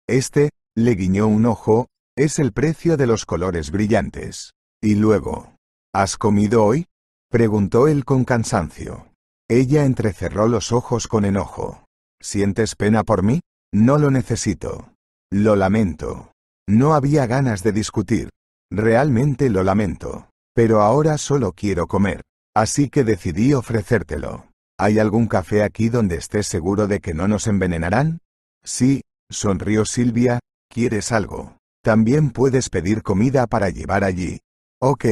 Este, le guiñó un ojo, es el precio de los colores brillantes. Y luego, ¿has comido hoy? preguntó él con cansancio. Ella entrecerró los ojos con enojo. ¿Sientes pena por mí? No lo necesito. Lo lamento. No había ganas de discutir. Realmente lo lamento. Pero ahora solo quiero comer. Así que decidí ofrecértelo. ¿Hay algún café aquí donde estés seguro de que no nos envenenarán? Sí, sonrió Silvia, ¿Quieres algo? También puedes pedir comida para llevar allí. Ok.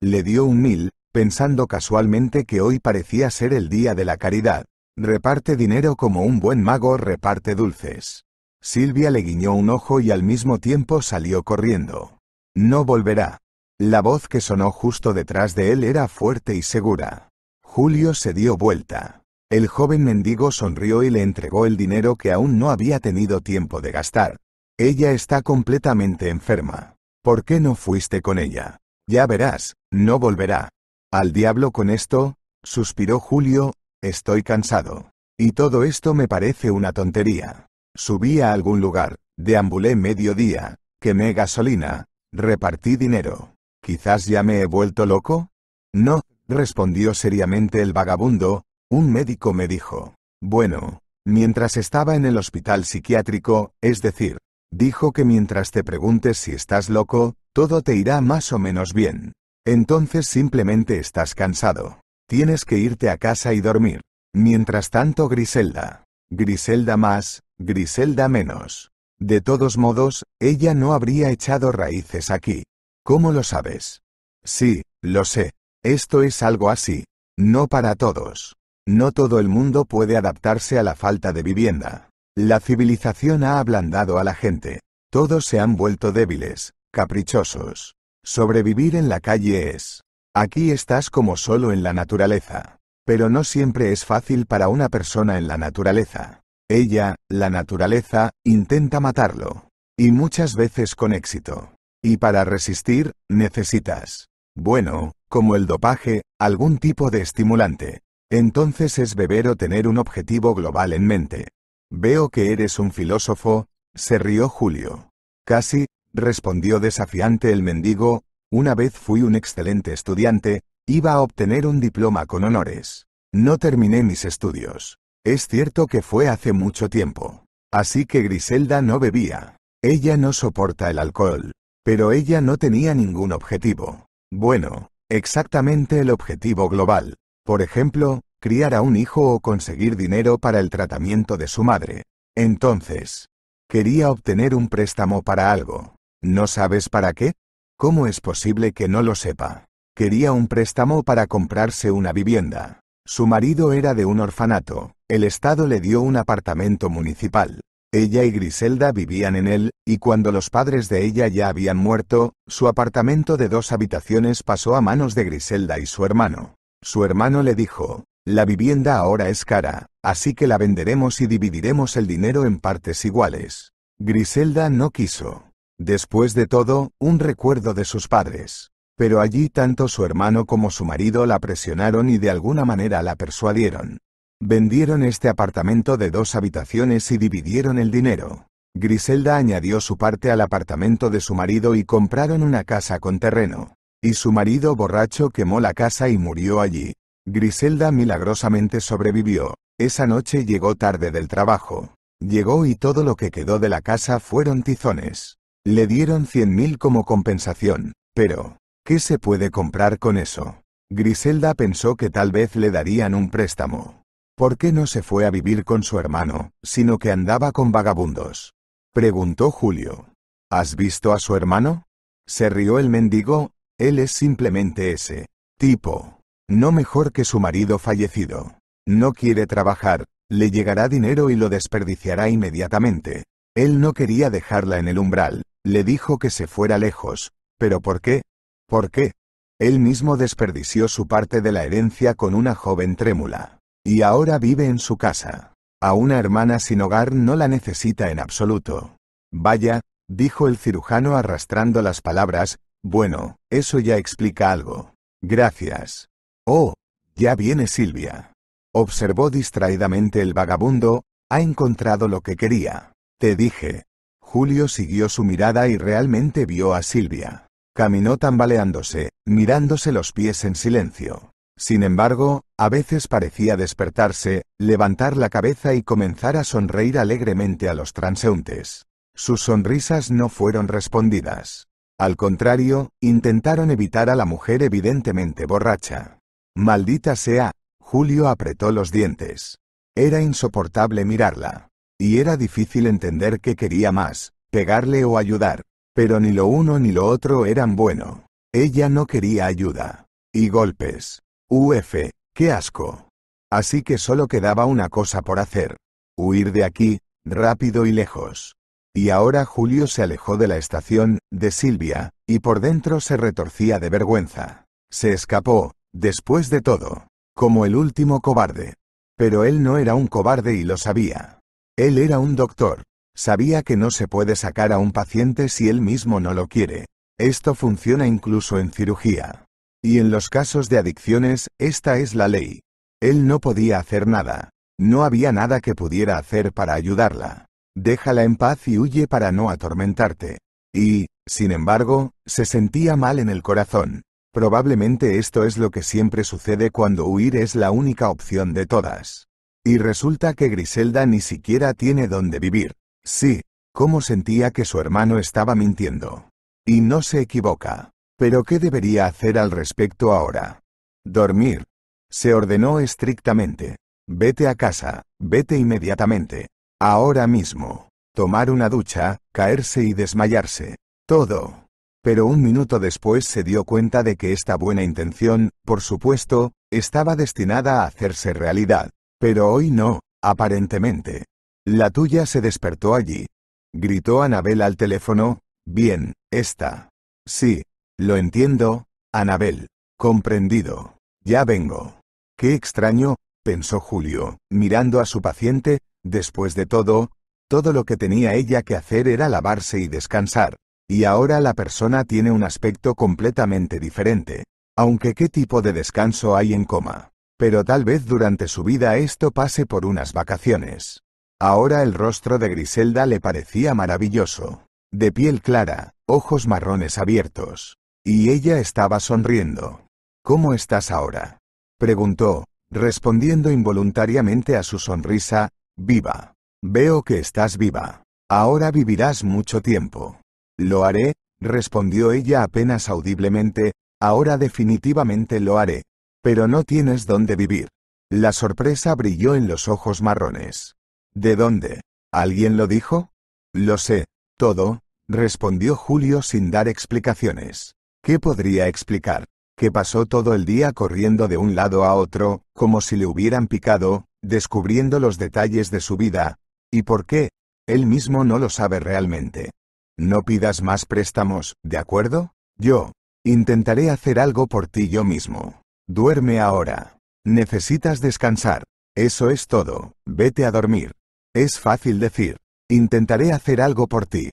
Le dio un mil, pensando casualmente que hoy parecía ser el día de la caridad. Reparte dinero como un buen mago reparte dulces. Silvia le guiñó un ojo y al mismo tiempo salió corriendo. No volverá. La voz que sonó justo detrás de él era fuerte y segura. Julio se dio vuelta. El joven mendigo sonrió y le entregó el dinero que aún no había tenido tiempo de gastar. Ella está completamente enferma. ¿Por qué no fuiste con ella? Ya verás, no volverá. Al diablo con esto, suspiró Julio, estoy cansado. Y todo esto me parece una tontería. Subí a algún lugar, deambulé mediodía, quemé gasolina, repartí dinero. ¿Quizás ya me he vuelto loco? No, respondió seriamente el vagabundo, un médico me dijo. Bueno, mientras estaba en el hospital psiquiátrico, es decir, dijo que mientras te preguntes si estás loco, todo te irá más o menos bien. Entonces simplemente estás cansado. Tienes que irte a casa y dormir. Mientras tanto Griselda. Griselda más, Griselda menos. De todos modos, ella no habría echado raíces aquí. ¿Cómo lo sabes? Sí, lo sé. Esto es algo así. No para todos. No todo el mundo puede adaptarse a la falta de vivienda. La civilización ha ablandado a la gente. Todos se han vuelto débiles, caprichosos. Sobrevivir en la calle es. Aquí estás como solo en la naturaleza. Pero no siempre es fácil para una persona en la naturaleza. Ella, la naturaleza, intenta matarlo. Y muchas veces con éxito. Y para resistir, necesitas. Bueno, como el dopaje, algún tipo de estimulante. Entonces es beber o tener un objetivo global en mente. Veo que eres un filósofo, se rió Julio. Casi, respondió desafiante el mendigo, una vez fui un excelente estudiante, iba a obtener un diploma con honores. No terminé mis estudios. Es cierto que fue hace mucho tiempo. Así que Griselda no bebía. Ella no soporta el alcohol. Pero ella no tenía ningún objetivo. Bueno, exactamente el objetivo global. Por ejemplo, criar a un hijo o conseguir dinero para el tratamiento de su madre. Entonces, quería obtener un préstamo para algo. ¿No sabes para qué? ¿Cómo es posible que no lo sepa? Quería un préstamo para comprarse una vivienda. Su marido era de un orfanato, el Estado le dio un apartamento municipal. Ella y Griselda vivían en él, y cuando los padres de ella ya habían muerto, su apartamento de dos habitaciones pasó a manos de Griselda y su hermano. Su hermano le dijo, la vivienda ahora es cara, así que la venderemos y dividiremos el dinero en partes iguales. Griselda no quiso. Después de todo, un recuerdo de sus padres. Pero allí tanto su hermano como su marido la presionaron y de alguna manera la persuadieron. Vendieron este apartamento de dos habitaciones y dividieron el dinero. Griselda añadió su parte al apartamento de su marido y compraron una casa con terreno. Y su marido borracho quemó la casa y murió allí. Griselda milagrosamente sobrevivió. Esa noche llegó tarde del trabajo. Llegó y todo lo que quedó de la casa fueron tizones. Le dieron cien mil como compensación, pero, ¿qué se puede comprar con eso? Griselda pensó que tal vez le darían un préstamo. ¿Por qué no se fue a vivir con su hermano, sino que andaba con vagabundos? Preguntó Julio. ¿Has visto a su hermano? Se rió el mendigo, él es simplemente ese tipo no mejor que su marido fallecido. No quiere trabajar, le llegará dinero y lo desperdiciará inmediatamente. Él no quería dejarla en el umbral, le dijo que se fuera lejos. ¿Pero por qué? ¿Por qué? Él mismo desperdició su parte de la herencia con una joven trémula. Y ahora vive en su casa. A una hermana sin hogar no la necesita en absoluto. Vaya, dijo el cirujano arrastrando las palabras, bueno, eso ya explica algo. Gracias. Oh, ya viene Silvia. Observó distraídamente el vagabundo, ha encontrado lo que quería. Te dije. Julio siguió su mirada y realmente vio a Silvia. Caminó tambaleándose, mirándose los pies en silencio. Sin embargo, a veces parecía despertarse, levantar la cabeza y comenzar a sonreír alegremente a los transeúntes. Sus sonrisas no fueron respondidas. Al contrario, intentaron evitar a la mujer evidentemente borracha. Maldita sea, Julio apretó los dientes. Era insoportable mirarla. Y era difícil entender qué quería más, pegarle o ayudar. Pero ni lo uno ni lo otro eran bueno. Ella no quería ayuda. Y golpes. Uf, qué asco. Así que solo quedaba una cosa por hacer. Huir de aquí, rápido y lejos. Y ahora Julio se alejó de la estación, de Silvia, y por dentro se retorcía de vergüenza. Se escapó, Después de todo, como el último cobarde. Pero él no era un cobarde y lo sabía. Él era un doctor. Sabía que no se puede sacar a un paciente si él mismo no lo quiere. Esto funciona incluso en cirugía. Y en los casos de adicciones, esta es la ley. Él no podía hacer nada. No había nada que pudiera hacer para ayudarla. Déjala en paz y huye para no atormentarte. Y, sin embargo, se sentía mal en el corazón. Probablemente esto es lo que siempre sucede cuando huir es la única opción de todas. Y resulta que Griselda ni siquiera tiene dónde vivir. Sí, cómo sentía que su hermano estaba mintiendo. Y no se equivoca. Pero ¿qué debería hacer al respecto ahora? Dormir. Se ordenó estrictamente. Vete a casa, vete inmediatamente. Ahora mismo. Tomar una ducha, caerse y desmayarse. Todo pero un minuto después se dio cuenta de que esta buena intención, por supuesto, estaba destinada a hacerse realidad. Pero hoy no, aparentemente. La tuya se despertó allí. Gritó Anabel al teléfono, bien, está. Sí, lo entiendo, Anabel. Comprendido. Ya vengo. Qué extraño, pensó Julio, mirando a su paciente, después de todo, todo lo que tenía ella que hacer era lavarse y descansar, y ahora la persona tiene un aspecto completamente diferente. Aunque qué tipo de descanso hay en coma. Pero tal vez durante su vida esto pase por unas vacaciones. Ahora el rostro de Griselda le parecía maravilloso. De piel clara, ojos marrones abiertos. Y ella estaba sonriendo. ¿Cómo estás ahora? Preguntó, respondiendo involuntariamente a su sonrisa, viva. Veo que estás viva. Ahora vivirás mucho tiempo. Lo haré, respondió ella apenas audiblemente, ahora definitivamente lo haré. Pero no tienes dónde vivir. La sorpresa brilló en los ojos marrones. ¿De dónde? ¿Alguien lo dijo? Lo sé, todo, respondió Julio sin dar explicaciones. ¿Qué podría explicar? Que pasó todo el día corriendo de un lado a otro, como si le hubieran picado, descubriendo los detalles de su vida. ¿Y por qué? Él mismo no lo sabe realmente. No pidas más préstamos, ¿de acuerdo? Yo. Intentaré hacer algo por ti yo mismo. Duerme ahora. Necesitas descansar. Eso es todo, vete a dormir. Es fácil decir. Intentaré hacer algo por ti.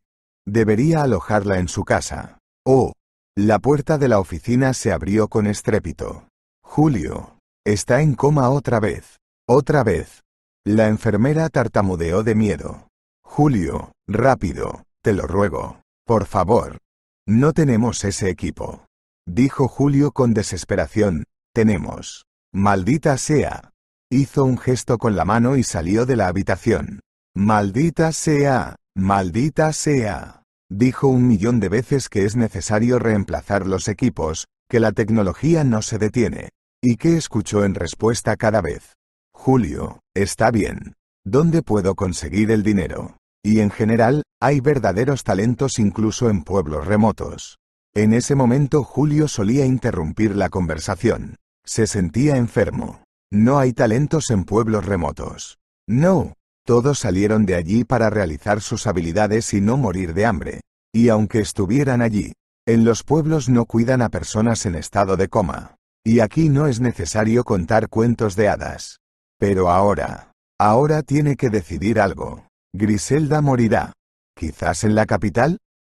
Debería alojarla en su casa. Oh. La puerta de la oficina se abrió con estrépito. Julio. Está en coma otra vez. Otra vez. La enfermera tartamudeó de miedo. Julio, rápido. Te lo ruego. Por favor. No tenemos ese equipo. Dijo Julio con desesperación. Tenemos. Maldita sea. Hizo un gesto con la mano y salió de la habitación. Maldita sea. Maldita sea. Dijo un millón de veces que es necesario reemplazar los equipos, que la tecnología no se detiene. ¿Y que escuchó en respuesta cada vez? Julio, está bien. ¿Dónde puedo conseguir el dinero? Y en general, hay verdaderos talentos incluso en pueblos remotos. En ese momento Julio solía interrumpir la conversación. Se sentía enfermo. No hay talentos en pueblos remotos. No. Todos salieron de allí para realizar sus habilidades y no morir de hambre. Y aunque estuvieran allí, en los pueblos no cuidan a personas en estado de coma. Y aquí no es necesario contar cuentos de hadas. Pero ahora, ahora tiene que decidir algo. Griselda morirá. ¿Quizás en la capital?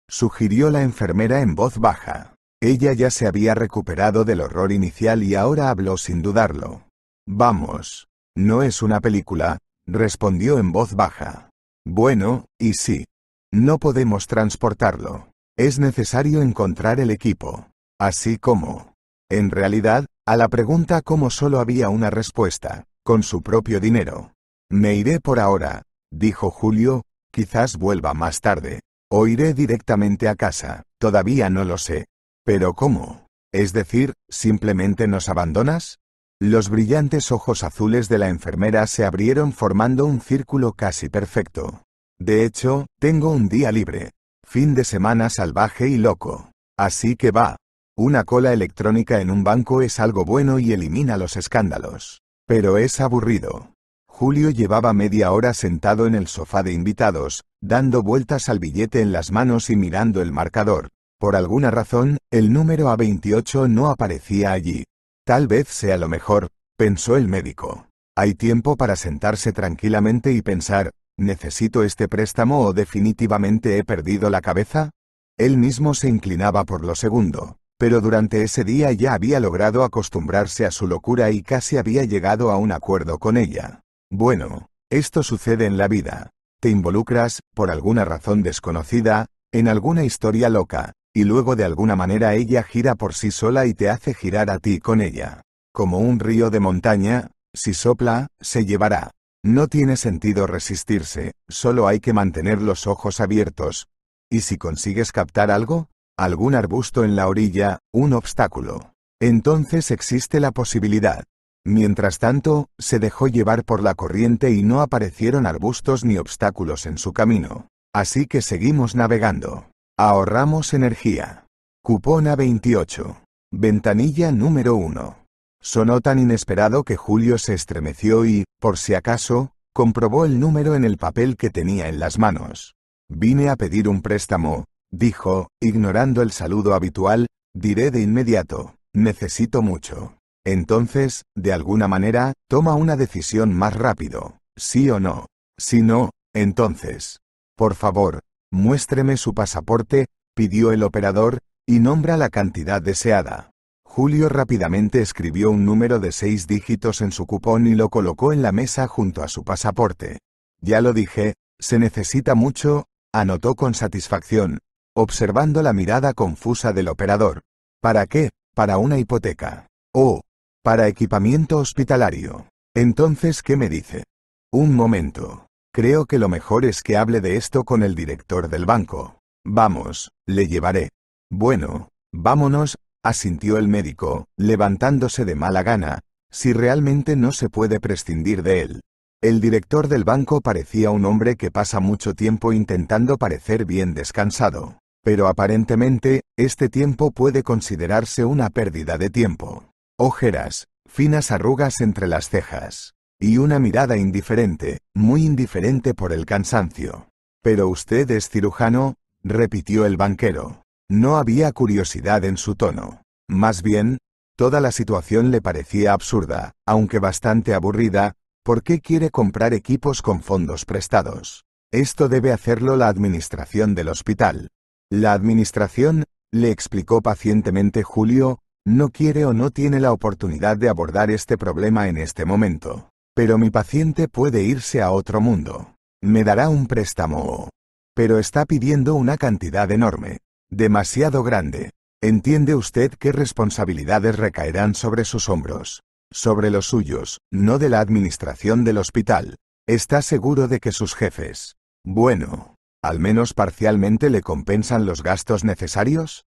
sugirió la enfermera en voz baja. Ella ya se había recuperado del horror inicial y ahora habló sin dudarlo. Vamos. No es una película, respondió en voz baja. Bueno, y sí. No podemos transportarlo. Es necesario encontrar el equipo. Así como. En realidad, a la pregunta cómo solo había una respuesta, con su propio dinero. Me iré por ahora, dijo Julio, quizás vuelva más tarde, o iré directamente a casa, todavía no lo sé. Pero ¿cómo? Es decir, ¿simplemente nos abandonas? Los brillantes ojos azules de la enfermera se abrieron formando un círculo casi perfecto. De hecho, tengo un día libre. Fin de semana salvaje y loco. Así que va. Una cola electrónica en un banco es algo bueno y elimina los escándalos. Pero es aburrido. Julio llevaba media hora sentado en el sofá de invitados, dando vueltas al billete en las manos y mirando el marcador. Por alguna razón, el número A28 no aparecía allí. Tal vez sea lo mejor, pensó el médico. Hay tiempo para sentarse tranquilamente y pensar, ¿necesito este préstamo o definitivamente he perdido la cabeza? Él mismo se inclinaba por lo segundo, pero durante ese día ya había logrado acostumbrarse a su locura y casi había llegado a un acuerdo con ella. Bueno, esto sucede en la vida. Te involucras, por alguna razón desconocida, en alguna historia loca, y luego de alguna manera ella gira por sí sola y te hace girar a ti con ella. Como un río de montaña, si sopla, se llevará. No tiene sentido resistirse, solo hay que mantener los ojos abiertos. Y si consigues captar algo, algún arbusto en la orilla, un obstáculo, entonces existe la posibilidad, Mientras tanto, se dejó llevar por la corriente y no aparecieron arbustos ni obstáculos en su camino. Así que seguimos navegando. Ahorramos energía. Cupona 28 Ventanilla número 1. Sonó tan inesperado que Julio se estremeció y, por si acaso, comprobó el número en el papel que tenía en las manos. Vine a pedir un préstamo, dijo, ignorando el saludo habitual, diré de inmediato, necesito mucho. Entonces, de alguna manera, toma una decisión más rápido, sí o no. Si no, entonces, por favor, muéstreme su pasaporte, pidió el operador, y nombra la cantidad deseada. Julio rápidamente escribió un número de seis dígitos en su cupón y lo colocó en la mesa junto a su pasaporte. Ya lo dije, se necesita mucho, anotó con satisfacción, observando la mirada confusa del operador. ¿Para qué? Para una hipoteca. Oh, para equipamiento hospitalario. Entonces, ¿qué me dice? Un momento. Creo que lo mejor es que hable de esto con el director del banco. Vamos, le llevaré. Bueno, vámonos, asintió el médico, levantándose de mala gana, si realmente no se puede prescindir de él. El director del banco parecía un hombre que pasa mucho tiempo intentando parecer bien descansado, pero aparentemente, este tiempo puede considerarse una pérdida de tiempo. Ojeras, finas arrugas entre las cejas. Y una mirada indiferente, muy indiferente por el cansancio. Pero usted es cirujano, repitió el banquero. No había curiosidad en su tono. Más bien, toda la situación le parecía absurda, aunque bastante aburrida, ¿por qué quiere comprar equipos con fondos prestados? Esto debe hacerlo la administración del hospital. La administración, le explicó pacientemente Julio, no quiere o no tiene la oportunidad de abordar este problema en este momento. Pero mi paciente puede irse a otro mundo. Me dará un préstamo. Pero está pidiendo una cantidad enorme. Demasiado grande. ¿Entiende usted qué responsabilidades recaerán sobre sus hombros? Sobre los suyos, no de la administración del hospital. Está seguro de que sus jefes. Bueno. Al menos parcialmente le compensan los gastos necesarios?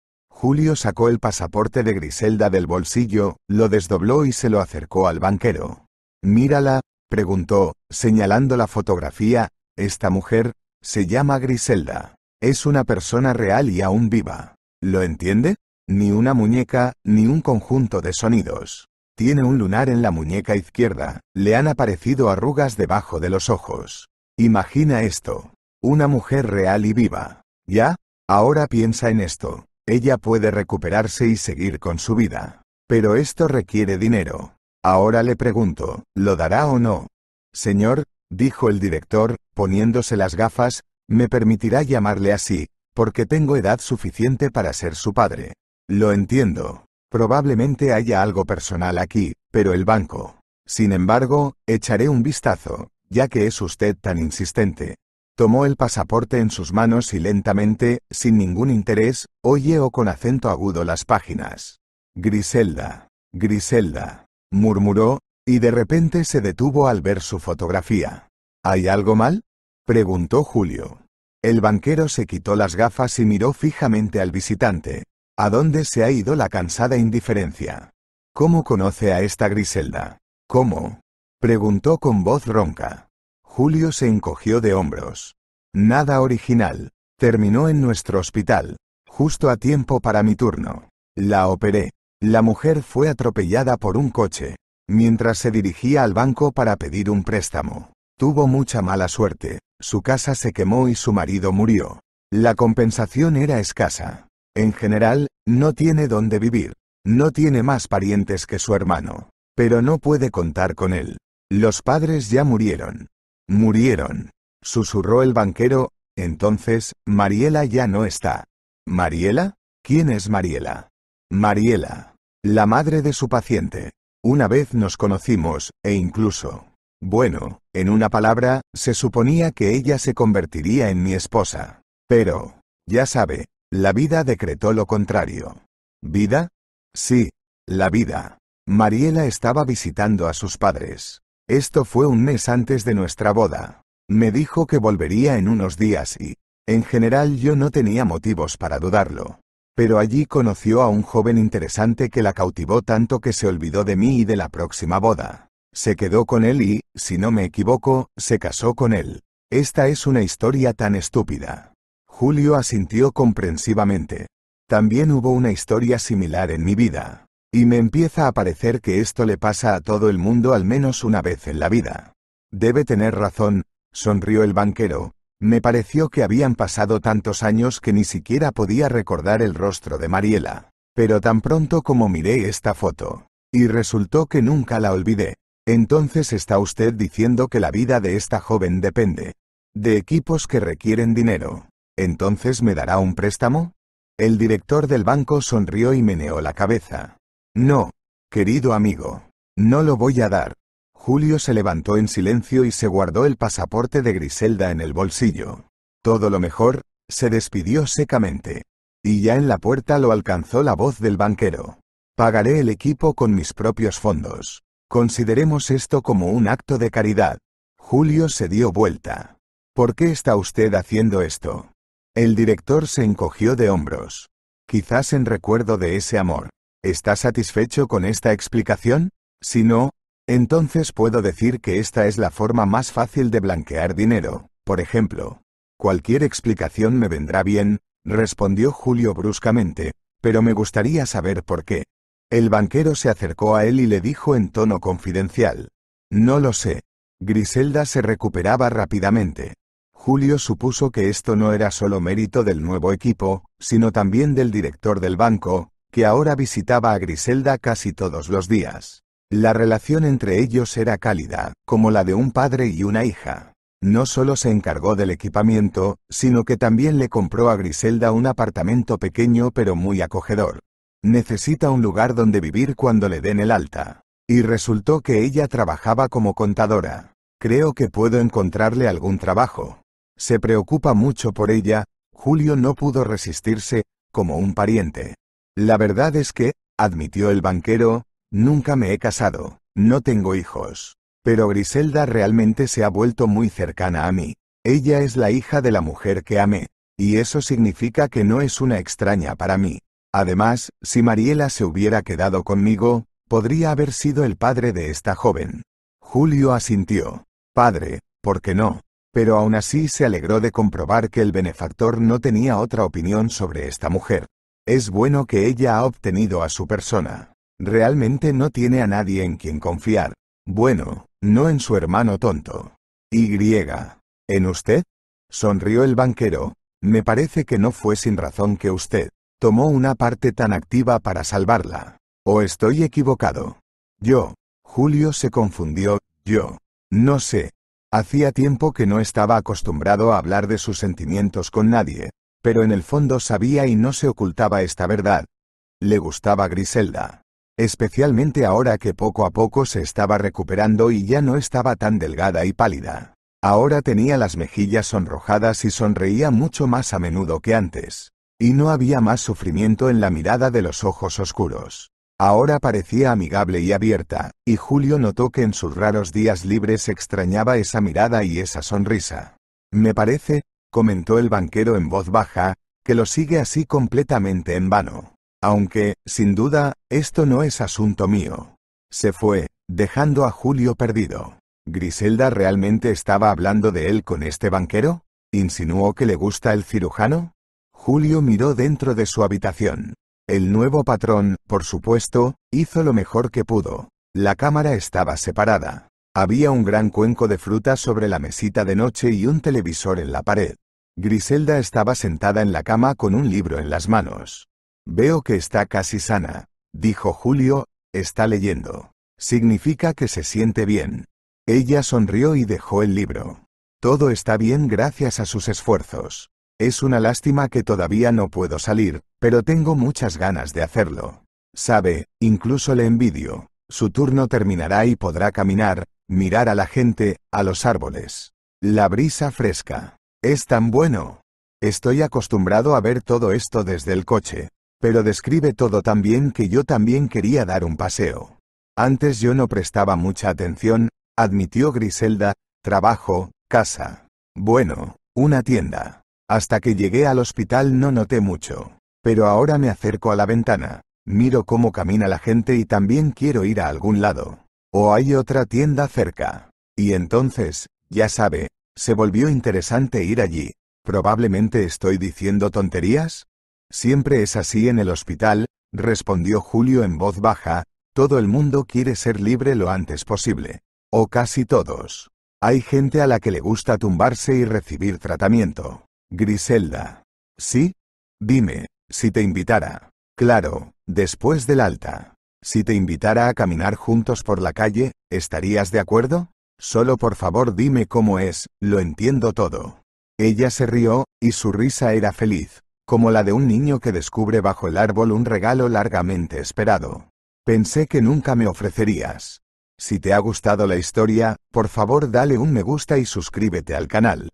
Julio sacó el pasaporte de Griselda del bolsillo, lo desdobló y se lo acercó al banquero. Mírala, preguntó, señalando la fotografía, esta mujer, se llama Griselda. Es una persona real y aún viva. ¿Lo entiende? Ni una muñeca, ni un conjunto de sonidos. Tiene un lunar en la muñeca izquierda, le han aparecido arrugas debajo de los ojos. Imagina esto. Una mujer real y viva. ¿Ya? Ahora piensa en esto. Ella puede recuperarse y seguir con su vida. Pero esto requiere dinero. Ahora le pregunto, ¿lo dará o no? Señor, dijo el director, poniéndose las gafas, me permitirá llamarle así, porque tengo edad suficiente para ser su padre. Lo entiendo. Probablemente haya algo personal aquí, pero el banco. Sin embargo, echaré un vistazo, ya que es usted tan insistente. Tomó el pasaporte en sus manos y lentamente, sin ningún interés, oyeó con acento agudo las páginas. Griselda. Griselda. murmuró, y de repente se detuvo al ver su fotografía. ¿Hay algo mal? preguntó Julio. El banquero se quitó las gafas y miró fijamente al visitante. ¿A dónde se ha ido la cansada indiferencia? ¿Cómo conoce a esta Griselda? ¿Cómo? preguntó con voz ronca. Julio se encogió de hombros. Nada original. Terminó en nuestro hospital. Justo a tiempo para mi turno. La operé. La mujer fue atropellada por un coche. Mientras se dirigía al banco para pedir un préstamo. Tuvo mucha mala suerte. Su casa se quemó y su marido murió. La compensación era escasa. En general, no tiene dónde vivir. No tiene más parientes que su hermano. Pero no puede contar con él. Los padres ya murieron. Murieron. Susurró el banquero, entonces, Mariela ya no está. ¿Mariela? ¿Quién es Mariela? Mariela. La madre de su paciente. Una vez nos conocimos, e incluso... Bueno, en una palabra, se suponía que ella se convertiría en mi esposa. Pero... Ya sabe, la vida decretó lo contrario. ¿Vida? Sí, la vida. Mariela estaba visitando a sus padres. Esto fue un mes antes de nuestra boda. Me dijo que volvería en unos días y, en general, yo no tenía motivos para dudarlo. Pero allí conoció a un joven interesante que la cautivó tanto que se olvidó de mí y de la próxima boda. Se quedó con él y, si no me equivoco, se casó con él. Esta es una historia tan estúpida. Julio asintió comprensivamente. También hubo una historia similar en mi vida. Y me empieza a parecer que esto le pasa a todo el mundo al menos una vez en la vida. Debe tener razón, sonrió el banquero, me pareció que habían pasado tantos años que ni siquiera podía recordar el rostro de Mariela. Pero tan pronto como miré esta foto, y resultó que nunca la olvidé, entonces está usted diciendo que la vida de esta joven depende de equipos que requieren dinero. ¿Entonces me dará un préstamo? El director del banco sonrió y meneó la cabeza. No. Querido amigo. No lo voy a dar. Julio se levantó en silencio y se guardó el pasaporte de Griselda en el bolsillo. Todo lo mejor, se despidió secamente. Y ya en la puerta lo alcanzó la voz del banquero. Pagaré el equipo con mis propios fondos. Consideremos esto como un acto de caridad. Julio se dio vuelta. ¿Por qué está usted haciendo esto? El director se encogió de hombros. Quizás en recuerdo de ese amor. ¿Estás satisfecho con esta explicación? Si no, entonces puedo decir que esta es la forma más fácil de blanquear dinero, por ejemplo. Cualquier explicación me vendrá bien, respondió Julio bruscamente, pero me gustaría saber por qué. El banquero se acercó a él y le dijo en tono confidencial. No lo sé. Griselda se recuperaba rápidamente. Julio supuso que esto no era solo mérito del nuevo equipo, sino también del director del banco, que ahora visitaba a Griselda casi todos los días. La relación entre ellos era cálida, como la de un padre y una hija. No solo se encargó del equipamiento, sino que también le compró a Griselda un apartamento pequeño pero muy acogedor. Necesita un lugar donde vivir cuando le den el alta. Y resultó que ella trabajaba como contadora. Creo que puedo encontrarle algún trabajo. Se preocupa mucho por ella, Julio no pudo resistirse, como un pariente. La verdad es que, admitió el banquero, nunca me he casado, no tengo hijos. Pero Griselda realmente se ha vuelto muy cercana a mí. Ella es la hija de la mujer que amé, y eso significa que no es una extraña para mí. Además, si Mariela se hubiera quedado conmigo, podría haber sido el padre de esta joven. Julio asintió. Padre, ¿por qué no? Pero aún así se alegró de comprobar que el benefactor no tenía otra opinión sobre esta mujer. Es bueno que ella ha obtenido a su persona. Realmente no tiene a nadie en quien confiar. Bueno, no en su hermano tonto. Y. ¿En usted? Sonrió el banquero. Me parece que no fue sin razón que usted tomó una parte tan activa para salvarla. ¿O estoy equivocado? Yo. Julio se confundió, yo. No sé. Hacía tiempo que no estaba acostumbrado a hablar de sus sentimientos con nadie, pero en el fondo sabía y no se ocultaba esta verdad. Le gustaba Griselda. Especialmente ahora que poco a poco se estaba recuperando y ya no estaba tan delgada y pálida. Ahora tenía las mejillas sonrojadas y sonreía mucho más a menudo que antes. Y no había más sufrimiento en la mirada de los ojos oscuros. Ahora parecía amigable y abierta, y Julio notó que en sus raros días libres extrañaba esa mirada y esa sonrisa. Me parece, comentó el banquero en voz baja, que lo sigue así completamente en vano. Aunque, sin duda, esto no es asunto mío. Se fue, dejando a Julio perdido. ¿Griselda realmente estaba hablando de él con este banquero? ¿Insinuó que le gusta el cirujano? Julio miró dentro de su habitación. El nuevo patrón, por supuesto, hizo lo mejor que pudo. La cámara estaba separada. Había un gran cuenco de frutas sobre la mesita de noche y un televisor en la pared. Griselda estaba sentada en la cama con un libro en las manos. Veo que está casi sana, dijo Julio, está leyendo. Significa que se siente bien. Ella sonrió y dejó el libro. Todo está bien gracias a sus esfuerzos. Es una lástima que todavía no puedo salir, pero tengo muchas ganas de hacerlo. Sabe, incluso le envidio. Su turno terminará y podrá caminar, mirar a la gente, a los árboles. La brisa fresca. Es tan bueno. Estoy acostumbrado a ver todo esto desde el coche, pero describe todo tan bien que yo también quería dar un paseo. Antes yo no prestaba mucha atención, admitió Griselda, trabajo, casa. Bueno, una tienda. Hasta que llegué al hospital no noté mucho. Pero ahora me acerco a la ventana miro cómo camina la gente y también quiero ir a algún lado. O hay otra tienda cerca. Y entonces, ya sabe, se volvió interesante ir allí. ¿Probablemente estoy diciendo tonterías? Siempre es así en el hospital, respondió Julio en voz baja, todo el mundo quiere ser libre lo antes posible. O casi todos. Hay gente a la que le gusta tumbarse y recibir tratamiento. Griselda. ¿Sí? Dime, si te invitara. Claro, Después del alta. Si te invitara a caminar juntos por la calle, ¿estarías de acuerdo? Solo por favor dime cómo es, lo entiendo todo. Ella se rió, y su risa era feliz, como la de un niño que descubre bajo el árbol un regalo largamente esperado. Pensé que nunca me ofrecerías. Si te ha gustado la historia, por favor dale un me gusta y suscríbete al canal.